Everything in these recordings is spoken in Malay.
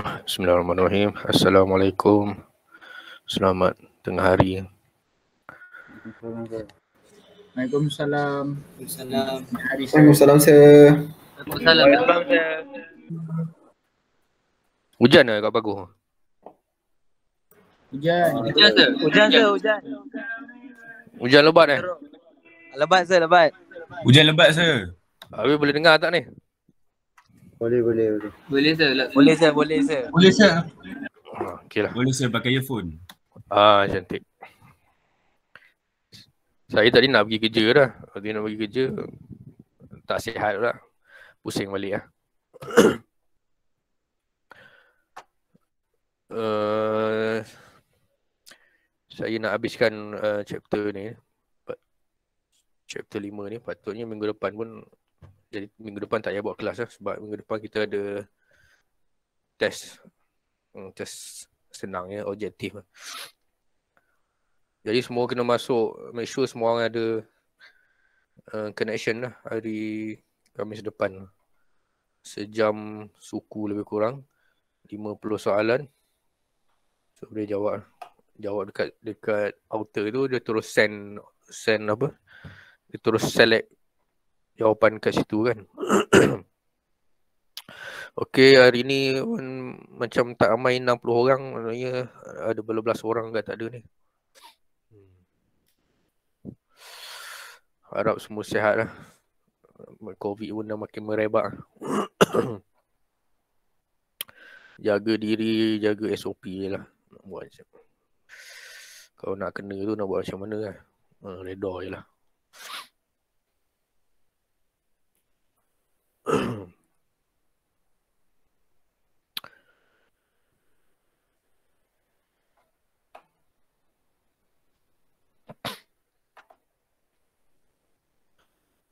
Bismillahirrahmanirrahim. Assalamualaikum. Selamat tengah hari. Waalaikumsalam. Waalaikumsalam. Waalaikumsalam. Waalaikumsalam. Hujan lah kat Bagus. Hujan. Hujan ke? Hujan ke? Hujan. Hujan lebat eh? Lebat sir, lebat. Hujan lebat sir. Habis boleh dengar tak ni? Boleh, boleh, boleh. Boleh, saya Boleh, saya Boleh, saya Boleh, sir. Ah, okay lah. Boleh, saya Pakai earphone. Ah, cantik. Saya tadi nak pergi kerja dah. Tadi nak pergi kerja, tak sihat lah. Pusing balik lah. uh, saya nak habiskan uh, chapter ni. Chapter 5 ni patutnya minggu depan pun jadi minggu depan tak payah buat kelas lah sebab minggu depan kita ada test hmm, test senang ya objektif lah. jadi semua kena masuk make sure semua orang ada uh, connection lah hari Kamis depan sejam suku lebih kurang 50 soalan so boleh jawab jawab dekat dekat outer tu dia terus send send apa dia terus select jawapan kat situ kan. Okey hari ni pun macam tak ramai 60 orang maknanya ada belas orang dekat tak ada ni. Hmm. Harap semua sihat lah. Covid pun dah makin merebak. jaga diri, jaga SOP je lah. Nak buat macam. Kalau nak kena tu nak buat macam mana lah. Hmm, Redor je lah.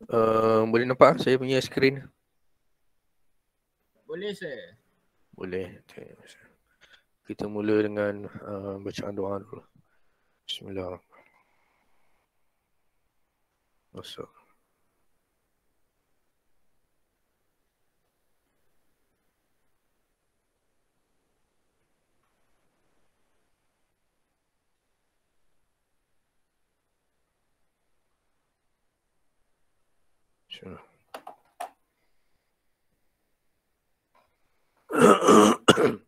Uh, boleh nampak saya punya screen. Boleh saya? Boleh. Okay. Kita mula dengan uh, bacaan doa dulu. Bismillahirrahmanirrahim. Masuk. Sure.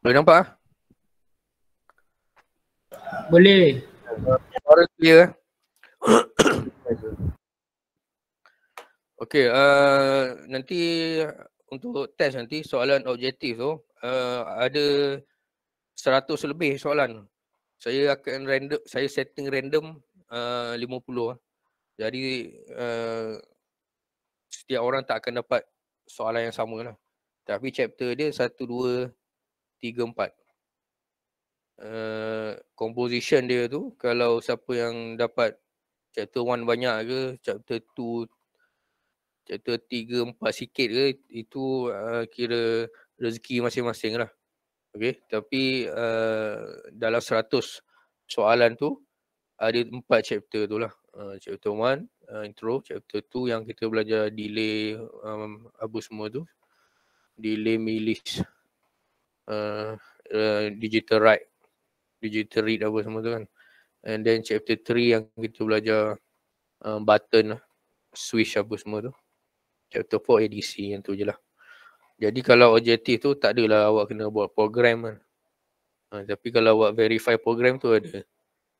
Boleh nampak ah? Boleh. Suara clear eh. Okey, uh, nanti untuk test nanti soalan objektif tu uh, ada 100 lebih soalan. Saya akan random saya setting random uh, 50 ah. Jadi uh, setiap orang tak akan dapat soalan yang sama lah. Tapi chapter dia 1 2 3 4 Uh, composition dia tu kalau siapa yang dapat chapter 1 banyak ke chapter 2 chapter 3 4 sikit ke itu uh, kira rezeki masing-masing lah Okay, tapi uh, dalam 100 soalan tu ada empat chapter tu lah uh, chapter 1 uh, intro chapter 2 yang kita belajar delay um, apa semua tu delay milis Uh, uh, digital write digital read apa semua tu kan and then chapter 3 yang kita belajar uh, button lah, switch apa semua tu chapter 4 ADC yang tu je lah jadi kalau objektif tu tak adalah awak kena buat program kan uh, tapi kalau awak verify program tu ada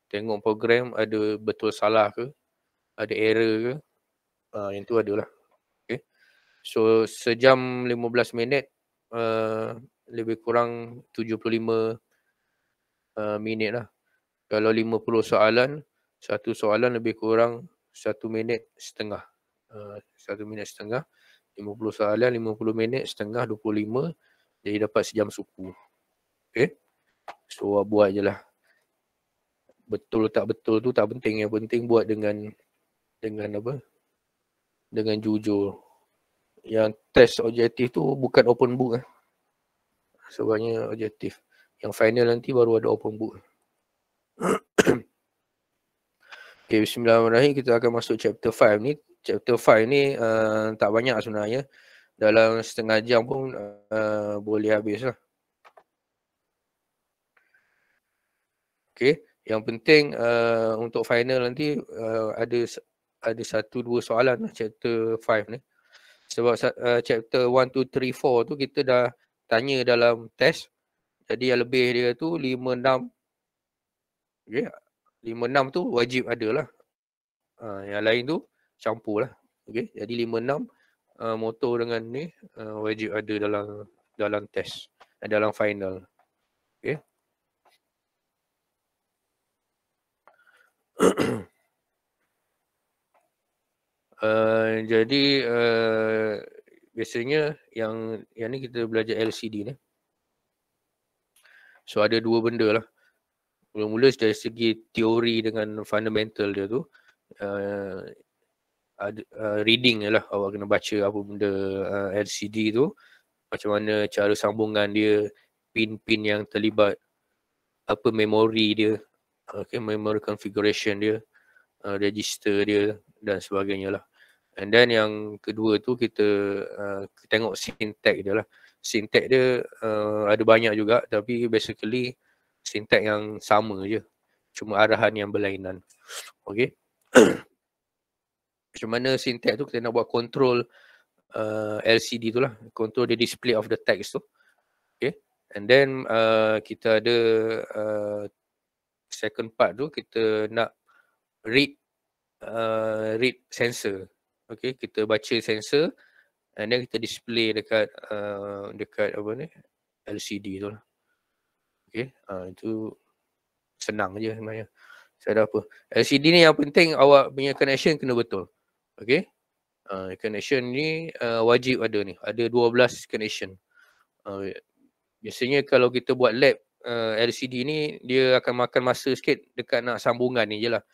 tengok program ada betul salah ke ada error ke uh, yang tu adalah okay. so sejam 15 minit uh, lebih kurang 75 uh, minit lah. Kalau 50 soalan, satu soalan lebih kurang 1 minit setengah. Uh, 1 minit setengah. 50 soalan, 50 minit setengah, 25. Jadi dapat sejam suku. Okay. So buat je lah. Betul tak betul tu tak penting. Yang penting buat dengan dengan apa? Dengan jujur. Yang test objektif tu bukan open book lah sebenarnya objektif. Yang final nanti baru ada open book. okay, bismillahirrahmanirrahim. Kita akan masuk chapter 5 ni. Chapter 5 ni uh, tak banyak sebenarnya. Dalam setengah jam pun uh, boleh habis lah. Okay. Yang penting uh, untuk final nanti uh, ada ada satu dua soalan lah chapter 5 ni. Sebab uh, chapter 1, 2, 3, 4 tu kita dah tanya dalam test jadi yang lebih dia tu 5-6 yeah. 5-6 tu wajib ada lah uh, ha, yang lain tu campur lah okay. jadi 5-6 uh, ha, motor dengan ni uh, wajib ada dalam dalam test eh, dalam final okay. uh, eh, jadi uh, biasanya yang yang ni kita belajar LCD ni. So ada dua benda lah. Mula-mula dari segi teori dengan fundamental dia tu. Uh, eh, ada uh, eh, reading lah awak kena baca apa benda uh, eh, LCD tu. Macam mana cara sambungan dia, pin-pin yang terlibat, apa memori dia, okay, memory configuration dia, uh, register dia dan sebagainya lah. And then yang kedua tu kita, uh, tengok syntax dia lah. Syntax dia uh, ada banyak juga tapi basically syntax yang sama je. Cuma arahan yang berlainan. Okay. Macam mana syntax tu kita nak buat control uh, LCD tu lah. Control the display of the text tu. Okay. And then uh, kita ada uh, second part tu kita nak read uh, read sensor. Okay, kita baca sensor and then kita display dekat uh, dekat apa ni LCD tu lah Okay, uh, itu senang je sebenarnya saya dah apa LCD ni yang penting awak punya connection kena betul Okay, uh, connection ni uh, wajib ada ni ada 12 connection uh, biasanya kalau kita buat lab uh, LCD ni dia akan makan masa sikit dekat nak sambungan ni jelah lah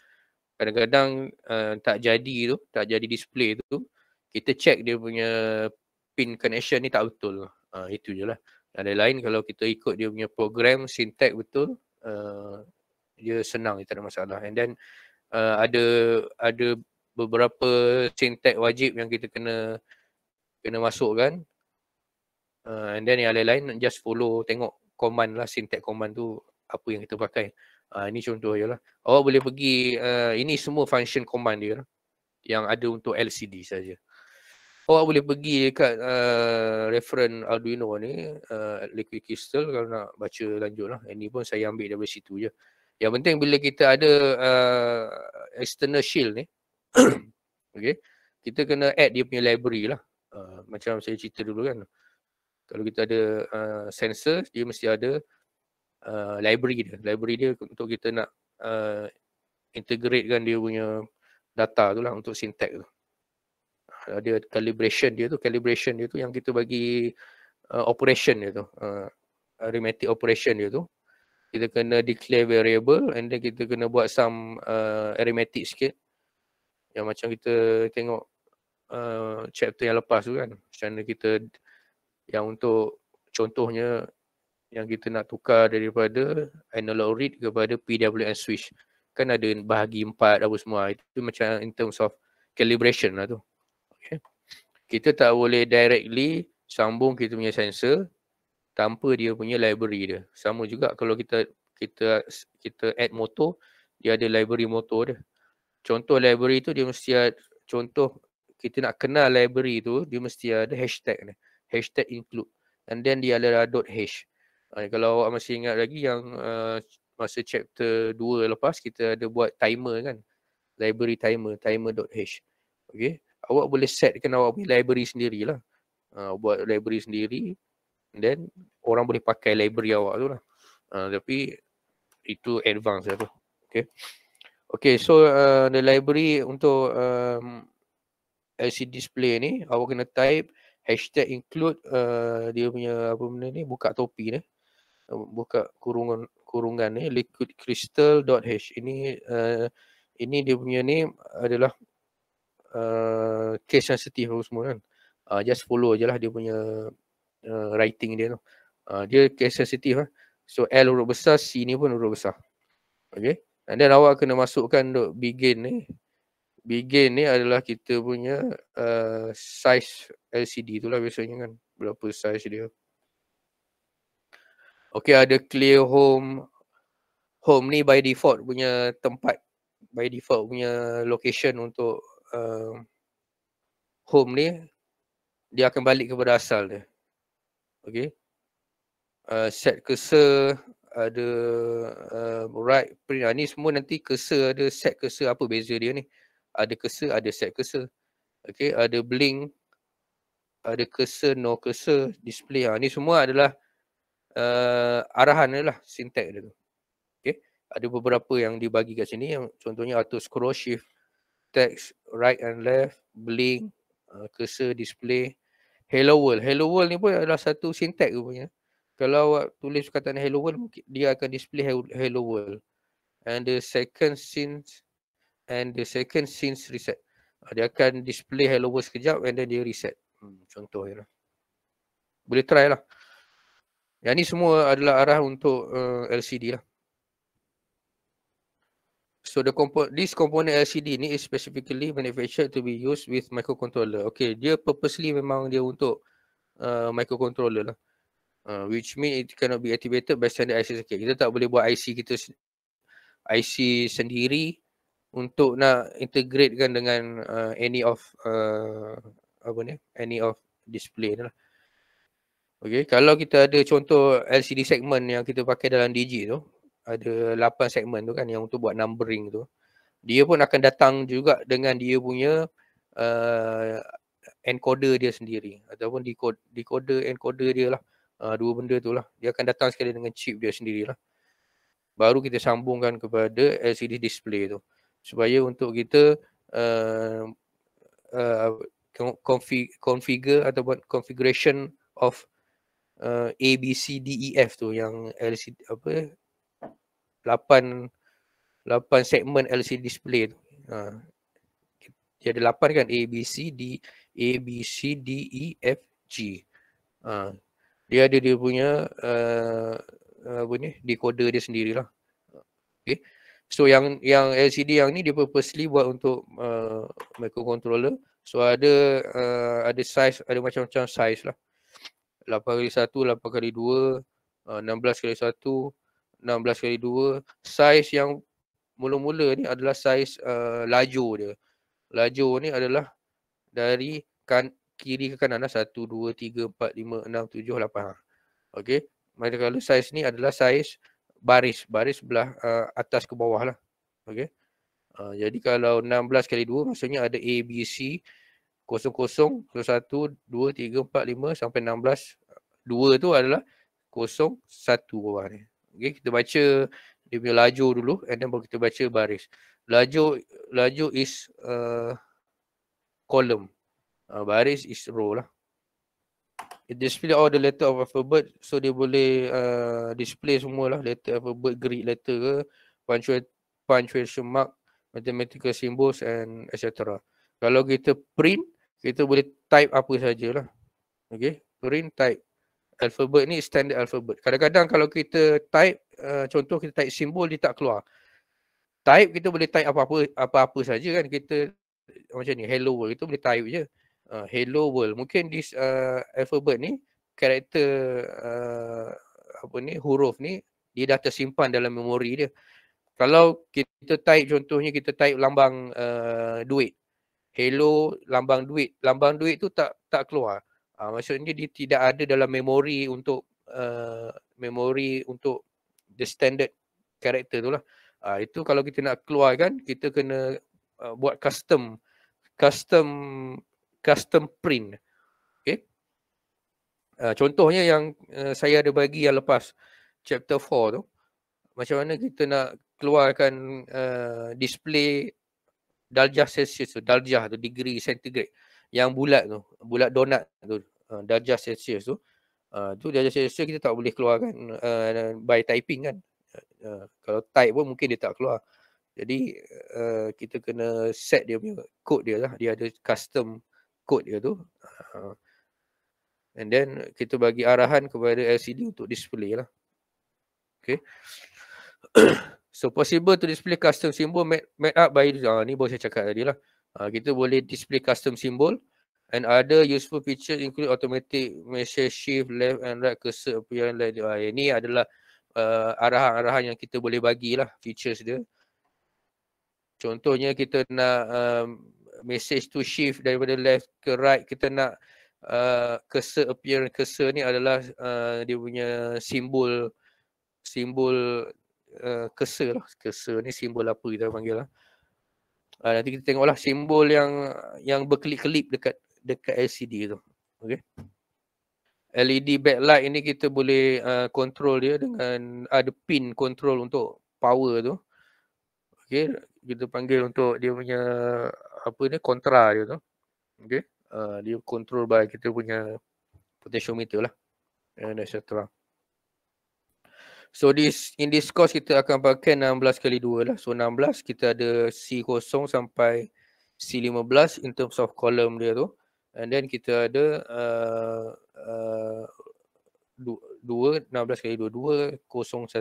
kadang-kadang uh, tak jadi tu, tak jadi display tu, kita check dia punya pin connection ni tak betul. Uh, itu je lah. Ada lain kalau kita ikut dia punya program, syntax betul, uh, dia senang, dia tak ada masalah. And then uh, ada ada beberapa syntax wajib yang kita kena kena masukkan. Uh, and then yang lain-lain, just follow, tengok command lah, syntax command tu apa yang kita pakai. Uh, ini contoh je lah. Awak boleh pergi, uh, ini semua function command dia lah, yang ada untuk LCD saja. Awak boleh pergi dekat uh, reference Arduino ni, uh, liquid crystal kalau nak baca lanjut lah. Ini pun saya ambil daripada situ je. Yang penting bila kita ada uh, external shield ni, okay, kita kena add dia punya library lah. Uh, macam saya cerita dulu kan. Kalau kita ada uh, sensor, dia mesti ada Uh, library dia. Library dia untuk kita nak uh, integratekan dia punya data tu lah untuk syntax tu. Ada calibration dia tu, calibration dia tu yang kita bagi uh, operation dia tu. Uh, arithmetic operation dia tu. Kita kena declare variable and then kita kena buat some uh, arithmetic sikit. Yang macam kita tengok uh, chapter yang lepas tu kan. Macam mana kita yang untuk contohnya yang kita nak tukar daripada analog read kepada PWM switch kan ada bahagi empat apa semua itu macam in terms of calibration lah tu okay. kita tak boleh directly sambung kita punya sensor tanpa dia punya library dia sama juga kalau kita kita kita add motor dia ada library motor dia contoh library tu dia mesti ada contoh kita nak kenal library tu dia mesti ada hashtag ni hashtag include and then dia ada dot hash Uh, kalau awak masih ingat lagi yang uh, masa chapter 2 lepas kita ada buat timer kan. Library timer, timer.h. Okay. Awak boleh setkan awak punya library sendirilah. Uh, buat library sendiri. Then orang boleh pakai library awak tu lah. Uh, tapi itu advance lah tu. Okay. Okay, so uh, the library untuk um, LCD display ni, awak kena type hashtag include uh, dia punya apa benda ni, buka topi ni. Um, buka kurungan kurungan ni liquidcrystal.h ini uh, ini dia punya ni adalah uh, case sensitive semua kan uh, just follow je lah dia punya uh, writing dia tu uh, dia case sensitive lah so L huruf besar C ni pun huruf besar okay and then awak kena masukkan dot begin ni begin ni adalah kita punya uh, size LCD itulah biasanya kan berapa size dia Okay ada clear home Home ni by default punya tempat By default punya location untuk uh, Home ni Dia akan balik kepada asal dia Okay uh, Set cursor Ada uh, right print ah, Ni semua nanti cursor ada set cursor apa beza dia ni Ada cursor ada set cursor Okay ada blink Ada cursor no cursor display ha, Ni semua adalah uh, arahan dia lah sintek dia tu. Okay. Ada beberapa yang dibagi kat sini yang contohnya atau scroll shift text right and left blink uh, cursor display hello world. Hello world ni pun adalah satu sintek rupanya. Kalau awak tulis perkataan hello world dia akan display hello world. And the second since and the second since reset. Uh, dia akan display hello world sekejap and then dia reset. Hmm, contoh ya. Boleh try lah. Yang ni semua adalah arah untuk uh, eh, LCD lah. So the compo this component LCD ni is specifically manufactured to be used with microcontroller. Okay, dia purposely memang dia untuk uh, microcontroller lah. Uh, which mean it cannot be activated by standard IC circuit. Kita tak boleh buat IC kita IC sendiri untuk nak integratekan dengan uh, any of uh, apa ni? Any of display ni lah. Okay, kalau kita ada contoh LCD segmen yang kita pakai dalam digit tu, ada 8 segmen tu kan yang untuk buat numbering tu. Dia pun akan datang juga dengan dia punya uh, encoder dia sendiri ataupun decode, decoder encoder dia lah. Uh, dua benda tu lah. Dia akan datang sekali dengan chip dia sendirilah. Baru kita sambungkan kepada LCD display tu. Supaya untuk kita uh, eh, uh, eh, config, configure ataupun configuration of uh, A B C D E F tu yang LCD apa Lapan lapan segmen LCD display tu. Ha. Dia ada 8 kan A B C D A B C D E F G. Ha. Dia ada dia punya uh, apa ni decoder dia sendirilah. Okay. So yang yang LCD yang ni dia purposely buat untuk uh, microcontroller. So ada uh, ada size ada macam-macam size lah. 8 kali 1, 8 kali 2, 16 eh, kali 1, 16 kali 2. Saiz yang mula-mula ni adalah saiz uh, eh, laju dia. Lajur ni adalah dari kan kiri ke kanan lah. 1, 2, 3, 4, 5, 6, 7, 8. Okey. kalau saiz ni adalah saiz baris. Baris belah uh, eh, atas ke bawah lah. Okey. Uh, jadi kalau 16 kali 2 maksudnya ada A, B, C kosong kosong hmm. satu dua tiga empat lima sampai enam belas dua tu adalah kosong satu orang ni. Okey kita baca dia punya laju dulu and then kita baca baris. Laju laju is uh, column. Uh, baris is row lah. It display all the letter of alphabet so dia boleh uh, display lah letter alphabet grid letter ke punctuation, punctuation mark mathematical symbols and etc. Kalau kita print kita boleh type apa sajalah. Okay, print type. Alphabet ni standard alphabet. Kadang-kadang kalau kita type, uh, contoh kita type simbol dia tak keluar. Type kita boleh type apa-apa apa-apa saja kan. Kita macam ni, hello world. Kita boleh type je. Uh, hello world. Mungkin this uh, eh, alphabet ni, karakter uh, apa ni, huruf ni, dia dah tersimpan dalam memori dia. Kalau kita type contohnya kita type lambang uh, duit hello lambang duit lambang duit tu tak tak keluar uh, maksudnya dia tidak ada dalam memori untuk uh, memori untuk the standard character tu lah uh, itu kalau kita nak keluarkan kita kena uh, buat custom custom custom print okay uh, contohnya yang uh, saya ada bagi yang lepas chapter 4 tu macam mana kita nak keluarkan uh, display darjah Celsius tu, darjah tu, degree centigrade yang bulat tu, bulat donat tu, uh, darjah Celsius tu. Uh, tu darjah Celsius kita tak boleh keluarkan uh, by typing kan. Uh, kalau type pun mungkin dia tak keluar. Jadi uh, kita kena set dia punya code dia lah. Dia ada custom code dia tu. Uh, and then kita bagi arahan kepada LCD untuk display lah. Okay. So possible to display custom symbol made, made up by, uh, ni boleh saya cakap tadi lah. Uh, kita boleh display custom symbol and other useful features include automatic message shift left and right cursor appear and left. Uh, ini adalah ah, arahan-arahan uh, yang kita boleh bagilah features dia. Contohnya kita nak um, message to shift daripada left ke right, kita nak uh, cursor appear and cursor ni adalah uh, dia punya simbol simbol Eh, kesa lah. Kesa ni simbol apa kita panggil lah. Uh, nanti kita tengoklah simbol yang yang berkelip-kelip dekat dekat LCD tu. Okay. LED backlight ini kita boleh uh, control dia dengan ada pin control untuk power tu. Okay. Kita panggil untuk dia punya apa ni kontra dia tu. Okay. Uh, ah, dia control by kita punya potentiometer lah. And eh, et So this in this course kita akan pakai 16 kali 2 lah. So 16 kita ada C kosong sampai C15 in terms of column dia tu. And then kita ada uh, uh, 2, 16 kali 2, 2 kosong 1.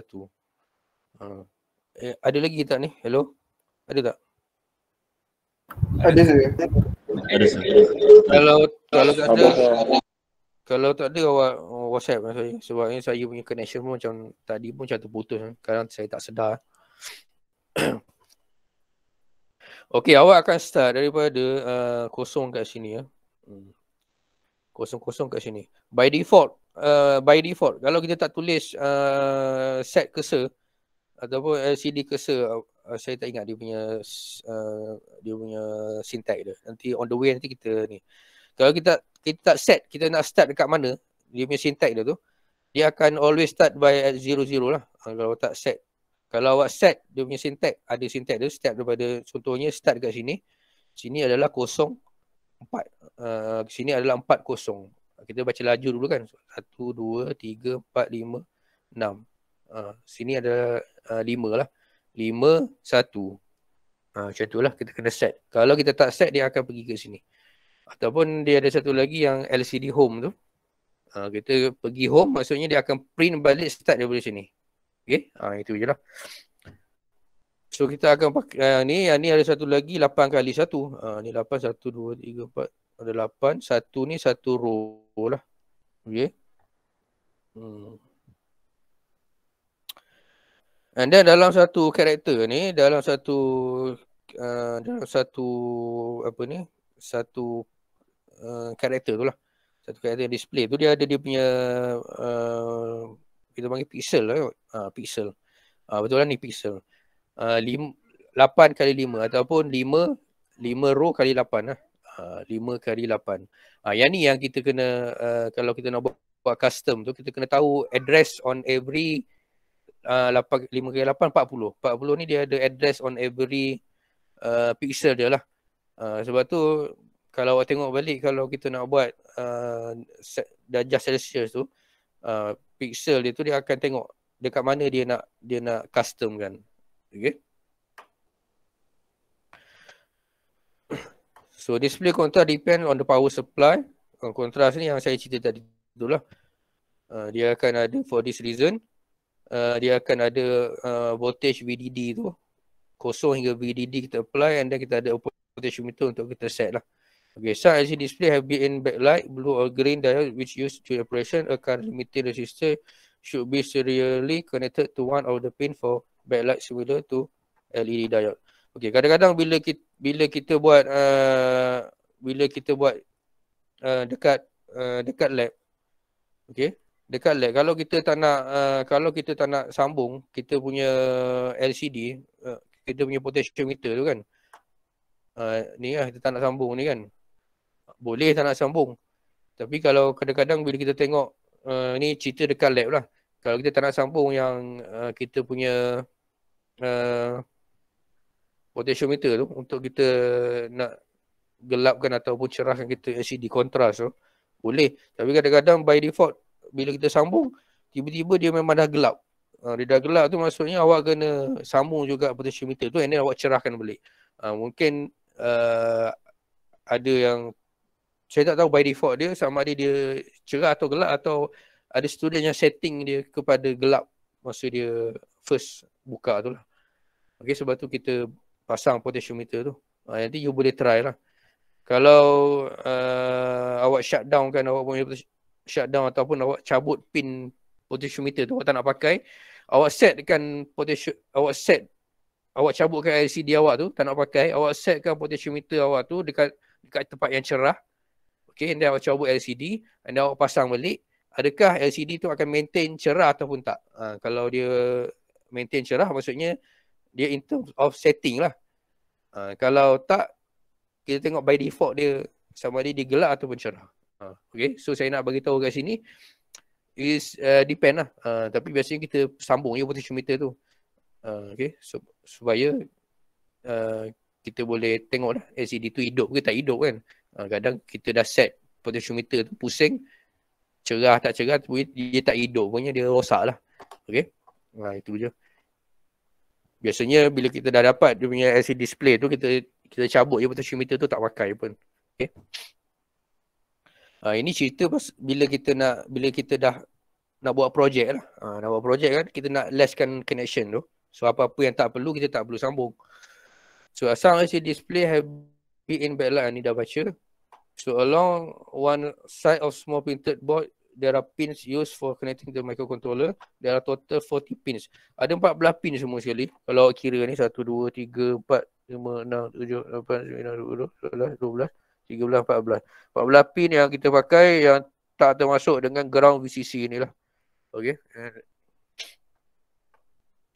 Uh, eh, ada lagi tak ni? Hello? Ada tak? Ada sir. Ada sir. Kalau, kalau kata, kalau tak ada awak WhatsApp lah saya sebab ini saya punya connection pun macam tadi pun macam terputus kan. saya tak sedar. Okay, awak akan start daripada uh, kosong kat sini ya. Hmm. Kosong-kosong kat sini. By default, uh, by default kalau kita tak tulis uh, set kese ataupun LCD kese, uh, saya tak ingat dia punya uh, dia punya syntax dia. Nanti on the way nanti kita ni kalau kita kita tak set kita nak start dekat mana dia punya syntax dia tu dia akan always start by at 00 lah ah, kalau tak set kalau awak set dia punya syntax ada syntax dia start daripada contohnya start dekat sini sini adalah kosong empat uh, sini adalah empat kosong kita baca laju dulu kan satu dua tiga empat lima enam ah, sini adalah lima uh, lah lima satu uh, macam tu lah kita kena set kalau kita tak set dia akan pergi ke sini ataupun dia ada satu lagi yang LCD home tu. Ha, kita pergi home maksudnya dia akan print balik start daripada sini. Okay, ha, ah, itu je lah. So kita akan pakai ah, yang ni, yang ni ada satu lagi 8 kali 1. Ha, ni 8, 1, 2, 3, 4. Ada 8, satu ni satu row lah. Okay. Hmm. And then dalam satu karakter ni, dalam satu uh, dalam satu apa ni, satu Uh, karakter tu lah satu karakter display tu dia ada dia punya uh, kita panggil pixel lah uh, pixel uh, betul lah ni pixel ah, Lapan kali lima ataupun lima lima row kali lapan lah. Uh, kali lapan. Uh, yang ni yang kita kena uh, kalau kita nak buat, buat custom tu kita kena tahu address on every lima kali lapan empat puluh empat puluh ni dia ada address on every uh, pixel dia lah. Uh, sebab tu kalau awak tengok balik kalau kita nak buat uh, darjah Celsius tu uh, pixel dia tu dia akan tengok dekat mana dia nak dia nak custom kan okey so display contrast depend on the power supply contrast uh, ni yang saya cerita tadi tu lah uh, dia akan ada for this reason uh, dia akan ada uh, voltage VDD tu kosong hingga VDD kita apply and then kita ada voltage meter untuk kita set lah Okay, some LCD display have built-in backlight, blue or green diode which used to operation a current limiting resistor should be serially connected to one of the pin for backlight similar to LED diode. Okay, kadang-kadang bila kita, bila kita buat uh, bila kita buat uh, dekat uh, dekat lab. Okay, dekat lab. Kalau kita tak nak uh, kalau kita tak nak sambung kita punya LCD uh, kita punya potensiometer tu kan. Uh, ni lah kita tak nak sambung ni kan boleh tak nak sambung. Tapi kalau kadang-kadang bila kita tengok uh, ni cerita dekat lab lah. Kalau kita tak nak sambung yang uh, kita punya uh, potentiometer tu untuk kita nak gelapkan ataupun cerahkan kita LCD contrast tu boleh. Tapi kadang-kadang by default bila kita sambung tiba-tiba dia memang dah gelap. Uh, dia dah gelap tu maksudnya awak kena sambung juga potentiometer tu and then awak cerahkan balik. Uh, mungkin uh, ada yang saya tak tahu by default dia sama ada dia cerah atau gelap atau ada student yang setting dia kepada gelap masa dia first buka tu lah. Okay sebab tu kita pasang potentiometer tu. Uh, nanti you boleh try lah. Kalau uh, awak shutdown kan awak punya shutdown ataupun awak cabut pin potentiometer tu awak tak nak pakai awak set setkan potensi awak set awak cabutkan LCD awak tu tak nak pakai awak setkan potentiometer awak tu dekat dekat tempat yang cerah Okay, anda awak cuba LCD, anda awak pasang balik, adakah LCD itu akan maintain cerah ataupun tak? Uh, kalau dia maintain cerah, maksudnya dia in terms of setting lah. Uh, kalau tak, kita tengok by default dia sama ada dia gelap ataupun cerah. Uh, ha, okay, so saya nak bagi tahu kat sini, is uh, depend lah. Uh, tapi biasanya kita sambung je potentiometer tu. Uh, okay, so, supaya uh, kita boleh tengok lah LCD tu hidup ke tak hidup kan. Ha, kadang kita dah set potentiometer tu pusing cerah tak cerah tapi dia tak hidup punya dia rosak lah. Okay. Ha, itu je. Biasanya bila kita dah dapat dia punya LCD display tu kita kita cabut je potentiometer tu tak pakai pun. Okay. Ha, ini cerita pas, bila kita nak bila kita dah nak buat projek lah. Ha, nak buat projek kan kita nak lesskan connection tu. So apa-apa yang tak perlu kita tak perlu sambung. So asal LCD display have be in backlight ni dah baca So along one side of small printed board, there are pins used for connecting the microcontroller. There are total 40 pins. Ada 14 pins semua sekali. Kalau kira ni 1, 2, 3, 4, 5, 6, 7, dua 9, tiga 11, empat 13, Empat 14 pin yang kita pakai yang tak termasuk dengan ground VCC inilah. Okey.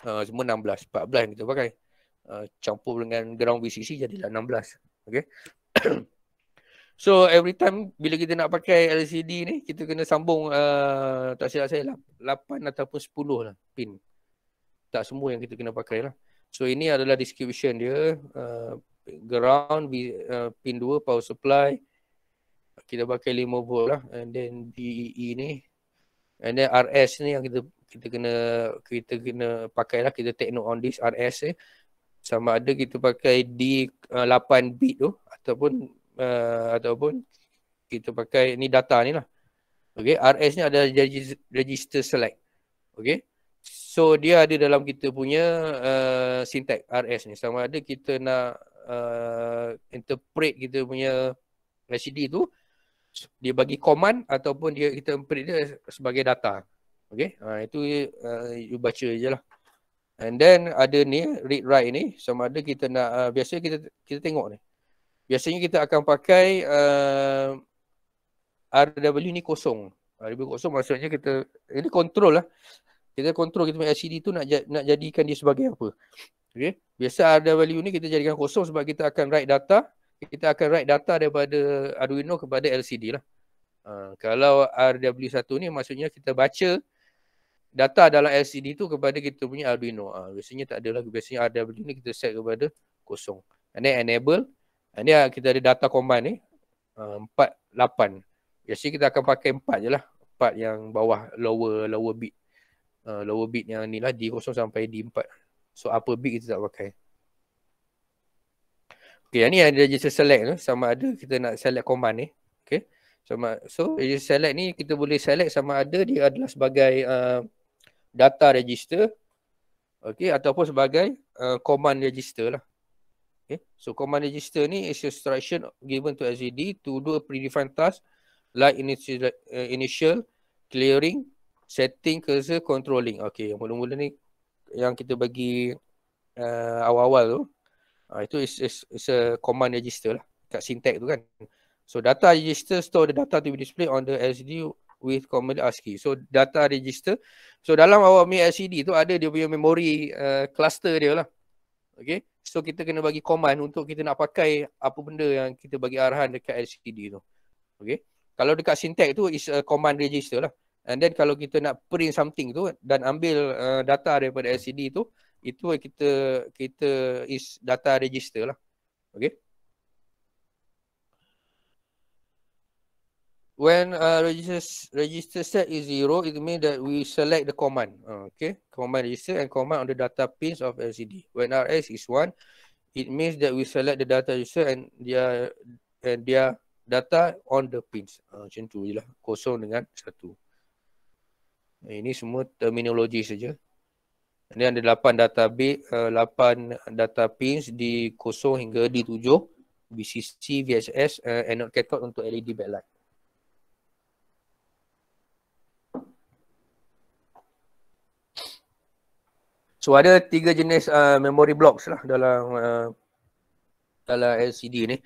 Uh, semua enam 16, 14 yang kita pakai. Uh, campur dengan ground VCC jadilah enam belas. Okay. So every time bila kita nak pakai LCD ni kita kena sambung uh, tak silap saya 8 ataupun 10 lah pin. Tak semua yang kita kena pakai lah. So ini adalah description dia. Uh, ground, uh, pin 2, power supply. Kita pakai 5 volt lah. And then DEE e ni. And then RS ni yang kita kita kena kita kena pakai lah. Kita take on this RS ni. Eh. Sama ada kita pakai D8 uh, bit tu ataupun uh, ataupun kita pakai ni data ni lah. Okay, RS ni ada register select. Okay, so dia ada dalam kita punya uh, syntax RS ni. Sama ada kita nak uh, interpret kita punya SCD e tu, dia bagi command ataupun dia kita interpret dia sebagai data. Okay, uh, itu uh, you baca je lah. And then ada ni read write ni sama ada kita nak uh, biasa kita kita tengok ni biasanya kita akan pakai uh, eh, RW ni kosong. RW kosong maksudnya kita ini kontrol lah. Kita kontrol kita punya LCD tu nak nak jadikan dia sebagai apa. Okay, Biasa RW ni kita jadikan kosong sebab kita akan write data, kita akan write data daripada Arduino kepada LCD lah. Uh, kalau RW1 ni maksudnya kita baca data dalam LCD tu kepada kita punya Arduino. Uh, biasanya tak ada lagi. Biasanya RW ni kita set kepada kosong. And then enable ini ah, ah, kita ada data combine ni. Ah, empat, lapan. Biasanya kita akan pakai empat je lah. Empat yang bawah lower lower bit. Uh, lower bit yang ni lah D0 sampai D4. So apa bit kita tak pakai. Okay yang ni yang register select tu. Sama ada kita nak select command ni. Okay. Sama, so register select ni kita boleh select sama ada dia adalah sebagai uh, data register. Okay ataupun sebagai uh, command register lah. Okay. So command register ni is instruction given to SVD to do a predefined task like initial, uh, initial clearing, setting cursor, controlling. Okay, yang mula-mula ni yang kita bagi uh, awal-awal tu. Uh, itu is, is, is a command register lah kat syntax tu kan. So data register store the data to be displayed on the SVD with command ASCII. So data register. So dalam awal punya LCD tu ada dia punya memory uh, cluster dia lah. Okay. So kita kena bagi command untuk kita nak pakai apa benda yang kita bagi arahan dekat LCD tu. Okay. Kalau dekat syntax tu is a command register lah. And then kalau kita nak print something tu dan ambil uh, data daripada LCD tu, itu kita kita is data register lah. Okay. when uh, register register set is zero, it means that we select the command. Uh, okay, command register and command on the data pins of LCD. When RS is one, it means that we select the data register and their and their data on the pins. Uh, macam tu je lah. Kosong dengan satu. Ini semua terminologi saja. Ini ada lapan data B, uh, data pins di kosong hingga di tujuh BCC VSS, uh, anode cathode untuk LED backlight. So ada tiga jenis uh, memory blocks lah dalam uh, dalam LCD ni.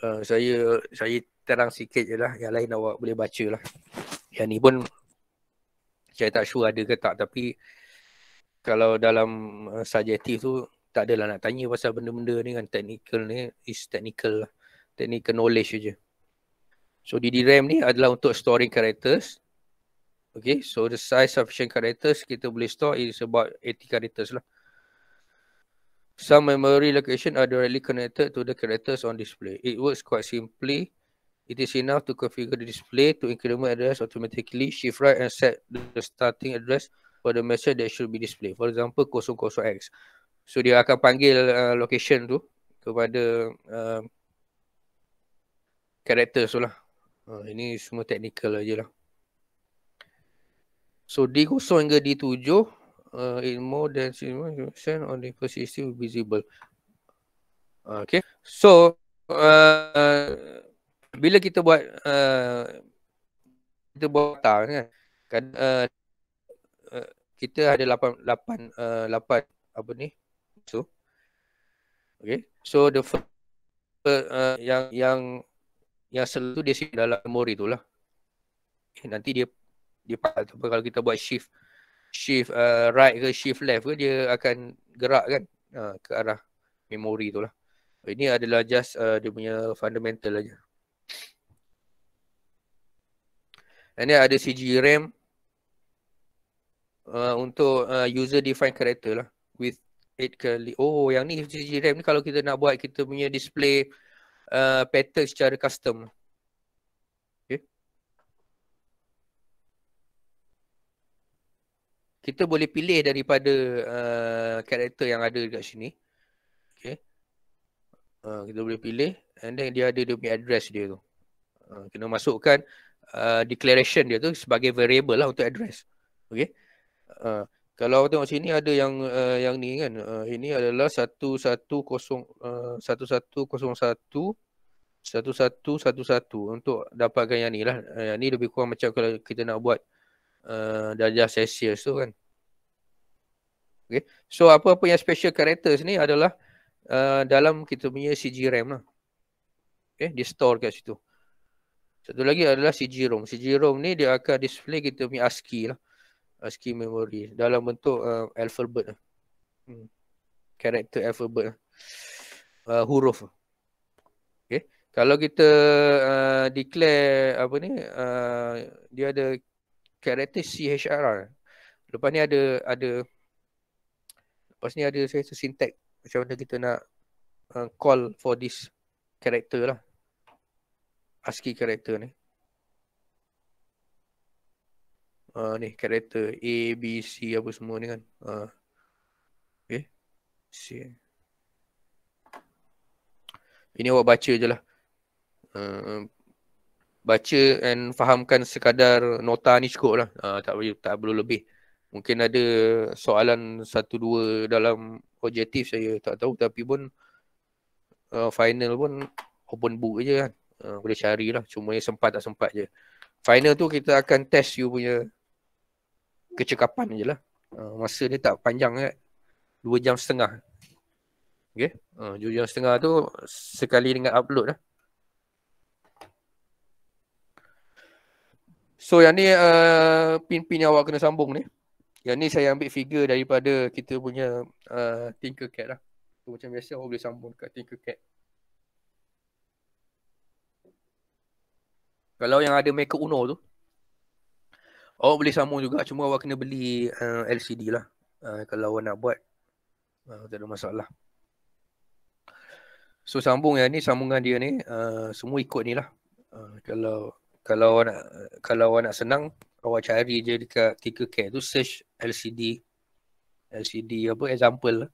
Uh, saya saya terang sikit je lah. Yang lain awak boleh baca lah. Yang ni pun saya tak sure ada ke tak tapi kalau dalam uh, subjektif tu tak adalah nak tanya pasal benda-benda ni kan technical ni is technical lah. Technical knowledge je. So DDRAM ni adalah untuk storing characters Okay, so the size of sufficient characters kita boleh store is about 80 characters lah. Some memory location are directly connected to the characters on display. It works quite simply. It is enough to configure the display to increment address automatically, shift right and set the starting address for the message that should be displayed. For example, 00x. So, dia akan panggil uh, location tu kepada uh, characters tu lah. Uh, ini semua technical aje lah. So D0 hingga D7 in more than 0.5% on the first is still visible. Okay. So uh, bila kita buat uh, kita buat data kan. Kan uh, uh, kita ada 8 8 8 apa ni? So Okay. So the first uh, yang yang yang selalu dia simpan dalam memory itulah Okay, nanti dia dia tu kalau kita buat shift shift uh, right ke shift left ke dia akan gerak kan uh, ke arah memori tu lah. Ini adalah just uh, dia punya fundamental aja. Ini ada CG RAM uh, untuk uh, user defined character lah with 8 kali. Oh yang ni CG RAM ni kalau kita nak buat kita punya display uh, pattern secara custom lah. kita boleh pilih daripada uh, karakter yang ada dekat sini Okay, uh, kita boleh pilih and then dia ada dia punya address dia tu uh, kena masukkan uh, declaration dia tu sebagai variable lah untuk address Okay. uh, kalau awak tengok sini ada yang uh, yang ni kan uh, ini adalah 110 uh, 1101 1111 untuk dapatkan yang ni lah. Uh, yang ni lebih kurang macam kalau kita nak buat uh, Uh, darjah Celsius tu kan. Okay. So apa-apa yang special characters ni adalah uh, dalam kita punya CG RAM lah. Okay. Dia store kat situ. Satu lagi adalah CG ROM. CG ROM ni dia akan display kita punya ASCII lah. ASCII memory dalam bentuk uh, alphabet lah. Hmm. Character alphabet lah. Uh, huruf. Okay. Kalau kita uh, declare apa ni, uh, dia ada karakter CHRR. Lepas ni ada ada lepas ni ada saya rasa syntax macam mana kita nak uh, call for this character lah. ASCII character ni. Uh, ni character A, B, C apa semua ni kan. Uh. Okay. Eh, C. Ini awak baca je lah. Uh, baca and fahamkan sekadar nota ni cukup lah. Uh, tak, perlu, tak perlu lebih. Mungkin ada soalan satu dua dalam objektif saya tak tahu tapi pun uh, final pun open book je kan. Uh, boleh cari lah. Cuma yang sempat tak sempat je. Final tu kita akan test you punya kecekapan je lah. Uh, masa dia tak panjang kan. Dua jam setengah. Okay. Uh, dua jam setengah tu sekali dengan upload lah. So yang ni uh, pin-pin yang awak kena sambung ni. Yang ni saya ambil figure daripada kita punya uh, Tinkercad lah. So, macam biasa awak boleh sambung dekat Tinkercad. Kalau yang ada Maker Uno tu. Awak boleh sambung juga. Cuma awak kena beli uh, LCD lah. Uh, kalau awak nak buat. Uh, tak ada masalah. So sambung yang ni. Sambungan dia ni. Uh, semua ikut ni lah. Uh, kalau kalau awak nak kalau awak nak senang awak cari je dekat ticker care tu search LCD LCD apa example lah.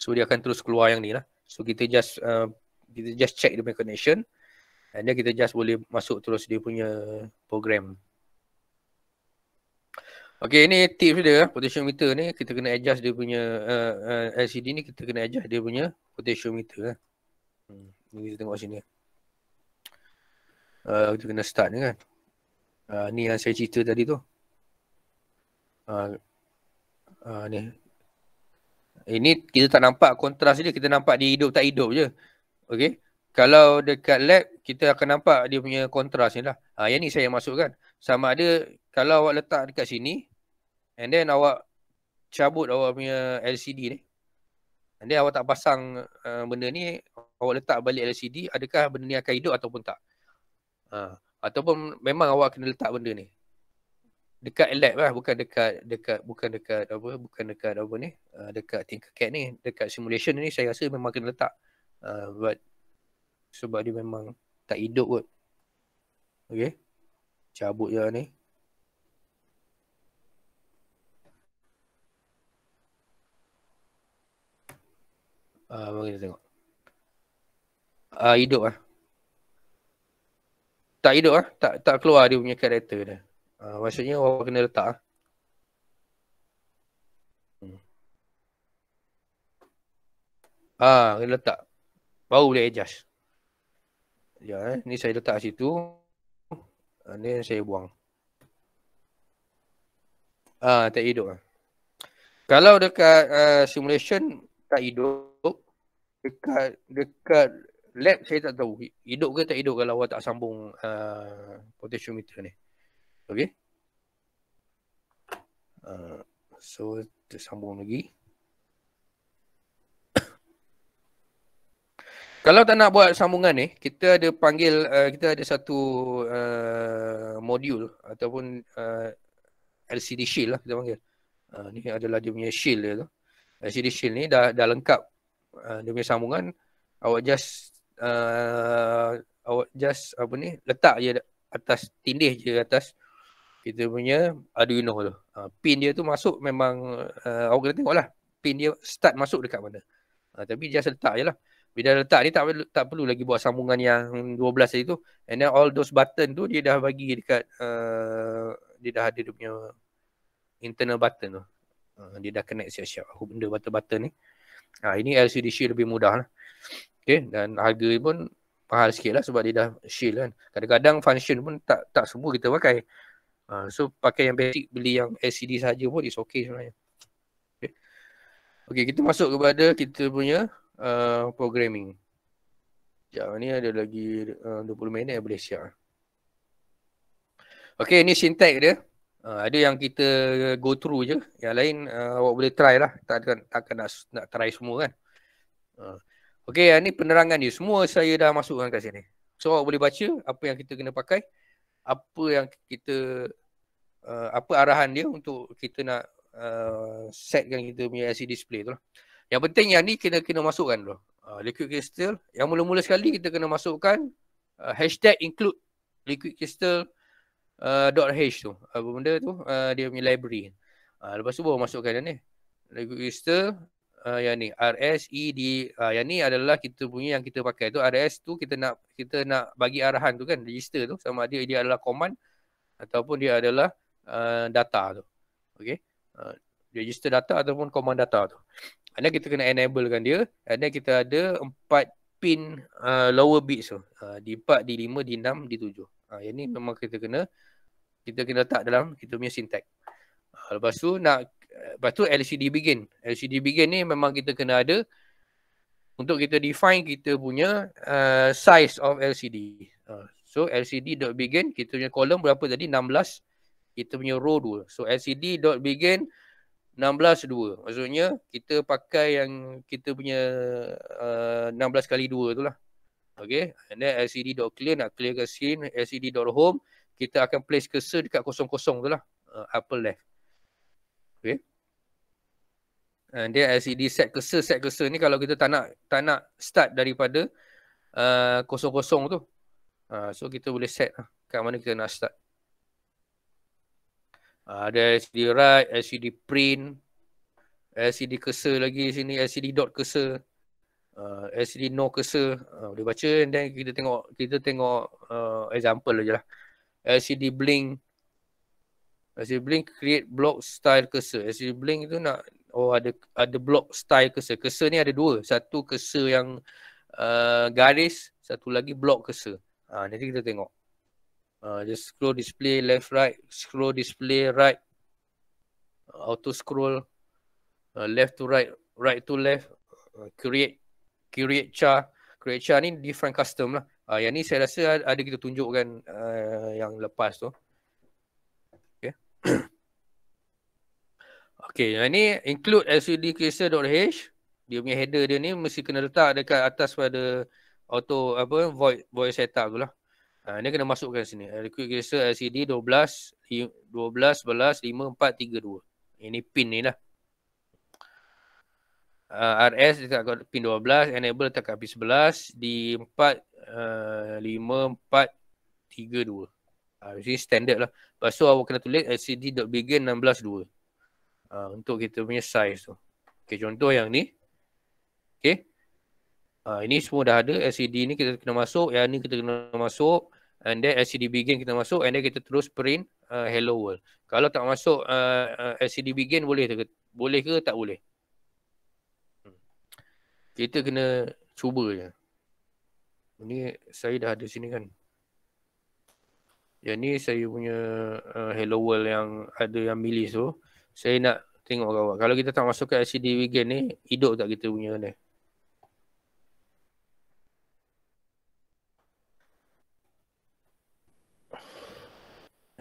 So dia akan terus keluar yang ni lah. So kita just uh, kita just check the connection and then kita just boleh masuk terus dia punya program. Okay ini tips dia potentiometer ni kita kena adjust dia punya uh, uh, LCD ni kita kena adjust dia punya potentiometer. Lah. Hmm, ni kita tengok sini uh, eh, kita kena start ni kan uh, ni yang saya cerita tadi tu uh, uh, ni ini kita tak nampak kontras dia kita nampak dia hidup tak hidup je okay? kalau dekat lab kita akan nampak dia punya kontras ni lah uh, yang ni saya masukkan sama ada kalau awak letak dekat sini and then awak cabut awak punya LCD ni and then awak tak pasang uh, benda ni awak letak balik LCD adakah benda ni akan hidup ataupun tak Ha. Ataupun memang awak kena letak benda ni. Dekat lab lah. Bukan dekat, dekat bukan dekat apa, bukan dekat apa ni. Uh, dekat Tinkercad ni. Dekat simulation ni saya rasa memang kena letak. Uh, ha, but sebab dia memang tak hidup kot. Okay. Cabut je lah ni. Uh, mari kita tengok. Uh, hidup lah tak hidup ah tak tak keluar dia punya karakter dia ha, maksudnya orang kena letak ah ha, kena letak baru boleh adjust ya eh. ni saya letak situ ah, ni saya buang ah tak hidup ah kalau dekat uh, simulation tak hidup dekat dekat lab saya tak tahu hidup ke tak hidup kalau awak tak sambung uh, potentiometer ni. Okey. Uh, so sambung lagi. kalau tak nak buat sambungan ni, kita ada panggil uh, kita ada satu uh, modul ataupun uh, LCD shield lah kita panggil. Uh, ni adalah dia punya shield dia tu. LCD shield ni dah dah lengkap uh, dia punya sambungan. Awak just uh, awak just apa ni letak je atas tindih je atas kita punya Arduino ah, tu. Uh, pin dia tu masuk memang uh, awak kena tengoklah pin dia start masuk dekat mana. Uh, tapi just letak je lah. Bila letak ni tak, tak perlu lagi buat sambungan yang 12 tadi tu. And then all those button tu dia dah bagi dekat uh, dia dah ada dia punya internal button tu. Uh, dia dah connect siap-siap benda button-button ni. Ha, ini LCD shield lebih mudah lah. Okay, dan harga pun mahal sikit lah sebab dia dah shield kan. Kadang-kadang function pun tak tak semua kita pakai. Uh, so pakai yang basic beli yang LCD saja pun is okay sebenarnya. Okay. okay kita masuk kepada kita punya uh, programming. Sekejap ni ada lagi uh, 20 minit boleh siap. Okay ni syntax dia. Uh, ada yang kita go through je. Yang lain uh, awak boleh try lah. Takkan, takkan nak, nak try semua kan. Uh. Okey, ah, ni penerangan dia. Semua saya dah masukkan kat sini. So, awak boleh baca apa yang kita kena pakai. Apa yang kita, uh, apa arahan dia untuk kita nak uh, setkan kita punya LCD display tu lah. Yang penting yang ni kena kena masukkan dulu. Uh, ah, liquid crystal. Yang mula-mula sekali kita kena masukkan uh, hashtag include liquid crystal uh, hash tu. Apa benda tu? Uh, dia punya library. Uh, lepas tu baru masukkan dia ni. Liquid crystal uh, yang ni RSE di uh, ah, yang ni adalah kita punya yang kita pakai tu RS tu kita nak kita nak bagi arahan tu kan register tu sama ada dia adalah command ataupun dia adalah uh, data tu okey uh, register data ataupun command data tu anda kita kena enable kan dia anda kita ada empat pin uh, lower bit tu uh, di 4 di 5 di 6 di 7 uh, yang ni memang kita kena kita kena letak dalam kita punya syntax uh, lepas tu nak lepas tu LCD begin. LCD begin ni memang kita kena ada untuk kita define kita punya uh, size of LCD. Uh, so begin kita punya column berapa tadi? 16. Kita punya row 2. So LCD dot begin 16 16.2. Maksudnya kita pakai yang kita punya uh, 16 kali 2 tu lah. Okay. And then clear nak clear LCD dot home kita akan place cursor dekat kosong-kosong tu lah. Uh, upper left. Eh, dia LCD set ke se set ke se ni kalau kita tak nak tak nak start daripada eh, kosong-kosong uh, tu. Uh, so kita boleh set lah kat mana kita nak start. Uh, ada LCD write, LCD print, LCD cursor lagi sini, LCD dot cursor, uh, eh, LCD no cursor. Uh, boleh baca and then kita tengok kita tengok uh, example je lah. LCD blink. LCD blink create block style cursor. LCD blink tu nak oh ada ada blok style kesa. Kesa ni ada dua. Satu kesa yang uh, garis, satu lagi blok kesa. Ha, nanti kita tengok. Uh, just scroll display left right, scroll display right, auto scroll, uh, left to right, right to left, uh, create, create char. Create char ni different custom lah. Uh, yang ni saya rasa ada kita tunjukkan uh, yang lepas tu. Okay. Okey, yang ni include sudcase.h dia punya header dia ni mesti kena letak dekat atas pada auto apa void void setup tu lah. Ha, ah, ini kena masukkan sini. Eh, liquid case LCD 12 12 11 5432. Ini pin ni lah. Uh, ah, RS dekat pin 12, enable letak kat pin 11 di 4 uh, 5432. Ah uh, ah, ini standard lah. Pastu awak kena tulis LCD.begin 162 uh, untuk kita punya size tu. Okey contoh yang ni. Okay. Uh, ah, ini semua dah ada LCD ni kita kena masuk, yang ni kita kena masuk and then LCD begin kita masuk and then kita terus print uh, hello world. Kalau tak masuk uh, LCD begin boleh ke boleh ke tak boleh? Hmm. Kita kena cuba je. Ini saya dah ada sini kan. Yang ni saya punya uh, hello world yang ada yang milih tu. So. Saya nak tengok kawan. Kalau kita tak masukkan LCD Wigan ni, hidup tak kita punya ni?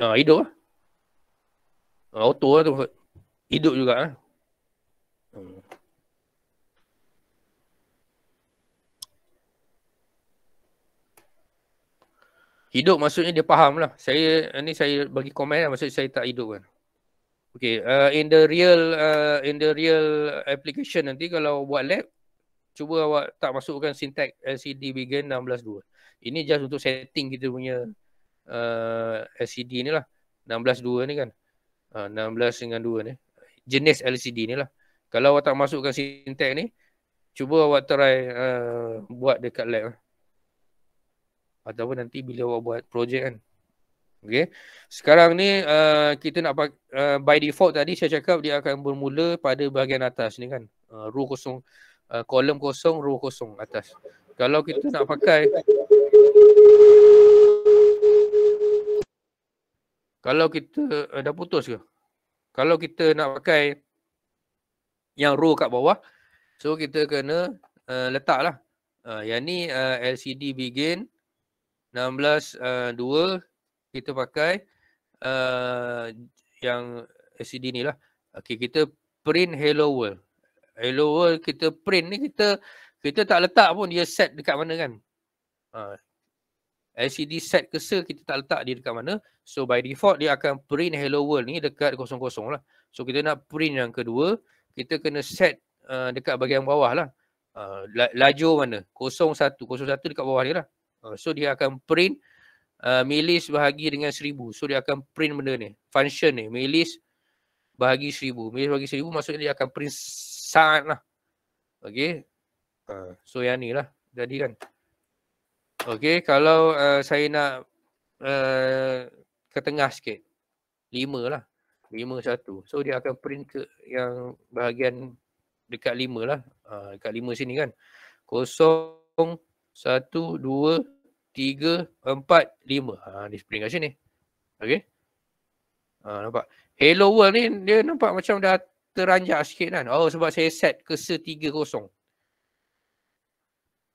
Ha, hidup lah. Ha, auto lah tu. Hidup juga lah. Hidup maksudnya dia faham lah. Saya, ni saya bagi komen lah. Maksudnya saya tak hidup kan. Lah. Okay, uh, in the real uh, in the real application nanti kalau buat lab, cuba awak tak masukkan syntax LCD begin 16.2. Ini just untuk setting kita punya uh, LCD ni lah. 16.2 ni kan. Uh, ah, 16 dengan 2 ni. Jenis LCD ni lah. Kalau awak tak masukkan syntax ni, cuba awak try uh, buat dekat lab lah. Ataupun nanti bila awak buat projek kan. Okay. Sekarang ni uh, kita nak uh, by default tadi saya cakap dia akan bermula pada bahagian atas ni kan. Uh, row kosong, uh, kolom kosong, row kosong atas. Kalau kita nak pakai kalau kita uh, dah putus ke? Kalau kita nak pakai yang row kat bawah so kita kena uh, letaklah. Uh, yang ni uh, LCD begin 16 uh, 2 kita pakai uh, yang LCD e ni lah. Okay, kita print hello world. Hello world kita print ni kita kita tak letak pun dia set dekat mana kan. Uh, ha. LCD e set ke sir kita tak letak dia dekat mana. So by default dia akan print hello world ni dekat kosong-kosong lah. So kita nak print yang kedua. Kita kena set uh, dekat bagian bawah lah. Uh, laju mana? 01. 01 dekat bawah ni lah. Uh, so dia akan print 01. Uh, milis bahagi dengan seribu. So dia akan print benda ni. Function ni. Milis bahagi seribu. Milis bahagi seribu maksudnya dia akan print saat lah. Okay. Uh, so yang ni lah. Jadi kan. Okay. Kalau uh, saya nak uh, ke tengah sikit. Lima lah. Lima satu. So dia akan print ke yang bahagian dekat lima lah. Uh, dekat lima sini kan. Kosong. Satu. Dua tiga, empat, lima. Ha, ni spring kat sini. Okay. Ha, nampak? Hello world ni dia nampak macam dah teranjak sikit kan. Oh sebab saya set kesa tiga kosong.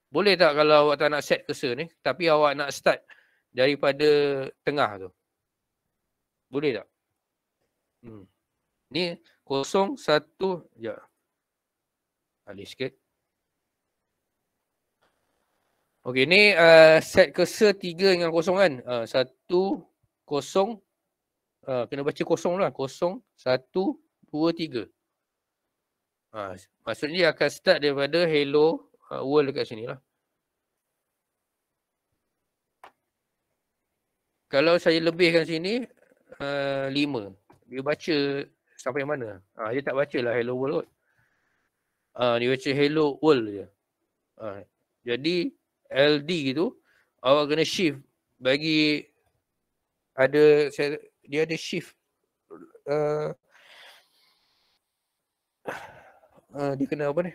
Boleh tak kalau awak tak nak set kesa ni? Tapi awak nak start daripada tengah tu. Boleh tak? Hmm. Ni kosong satu. Sekejap. Alis sikit. Okey, ni uh, set kesa 3 dengan kosong kan? Uh, satu, kosong. Uh, kena baca kosong lah. Kosong, satu, dua, tiga. Uh, maksudnya akan start daripada hello uh, world dekat sini lah. Kalau saya lebihkan sini, uh, lima. Dia baca sampai mana? Uh, dia tak baca lah hello world kot. Uh, dia baca hello world je. Uh, jadi, LD gitu awak kena shift bagi ada saya, dia ada shift uh, uh, dia kena apa ni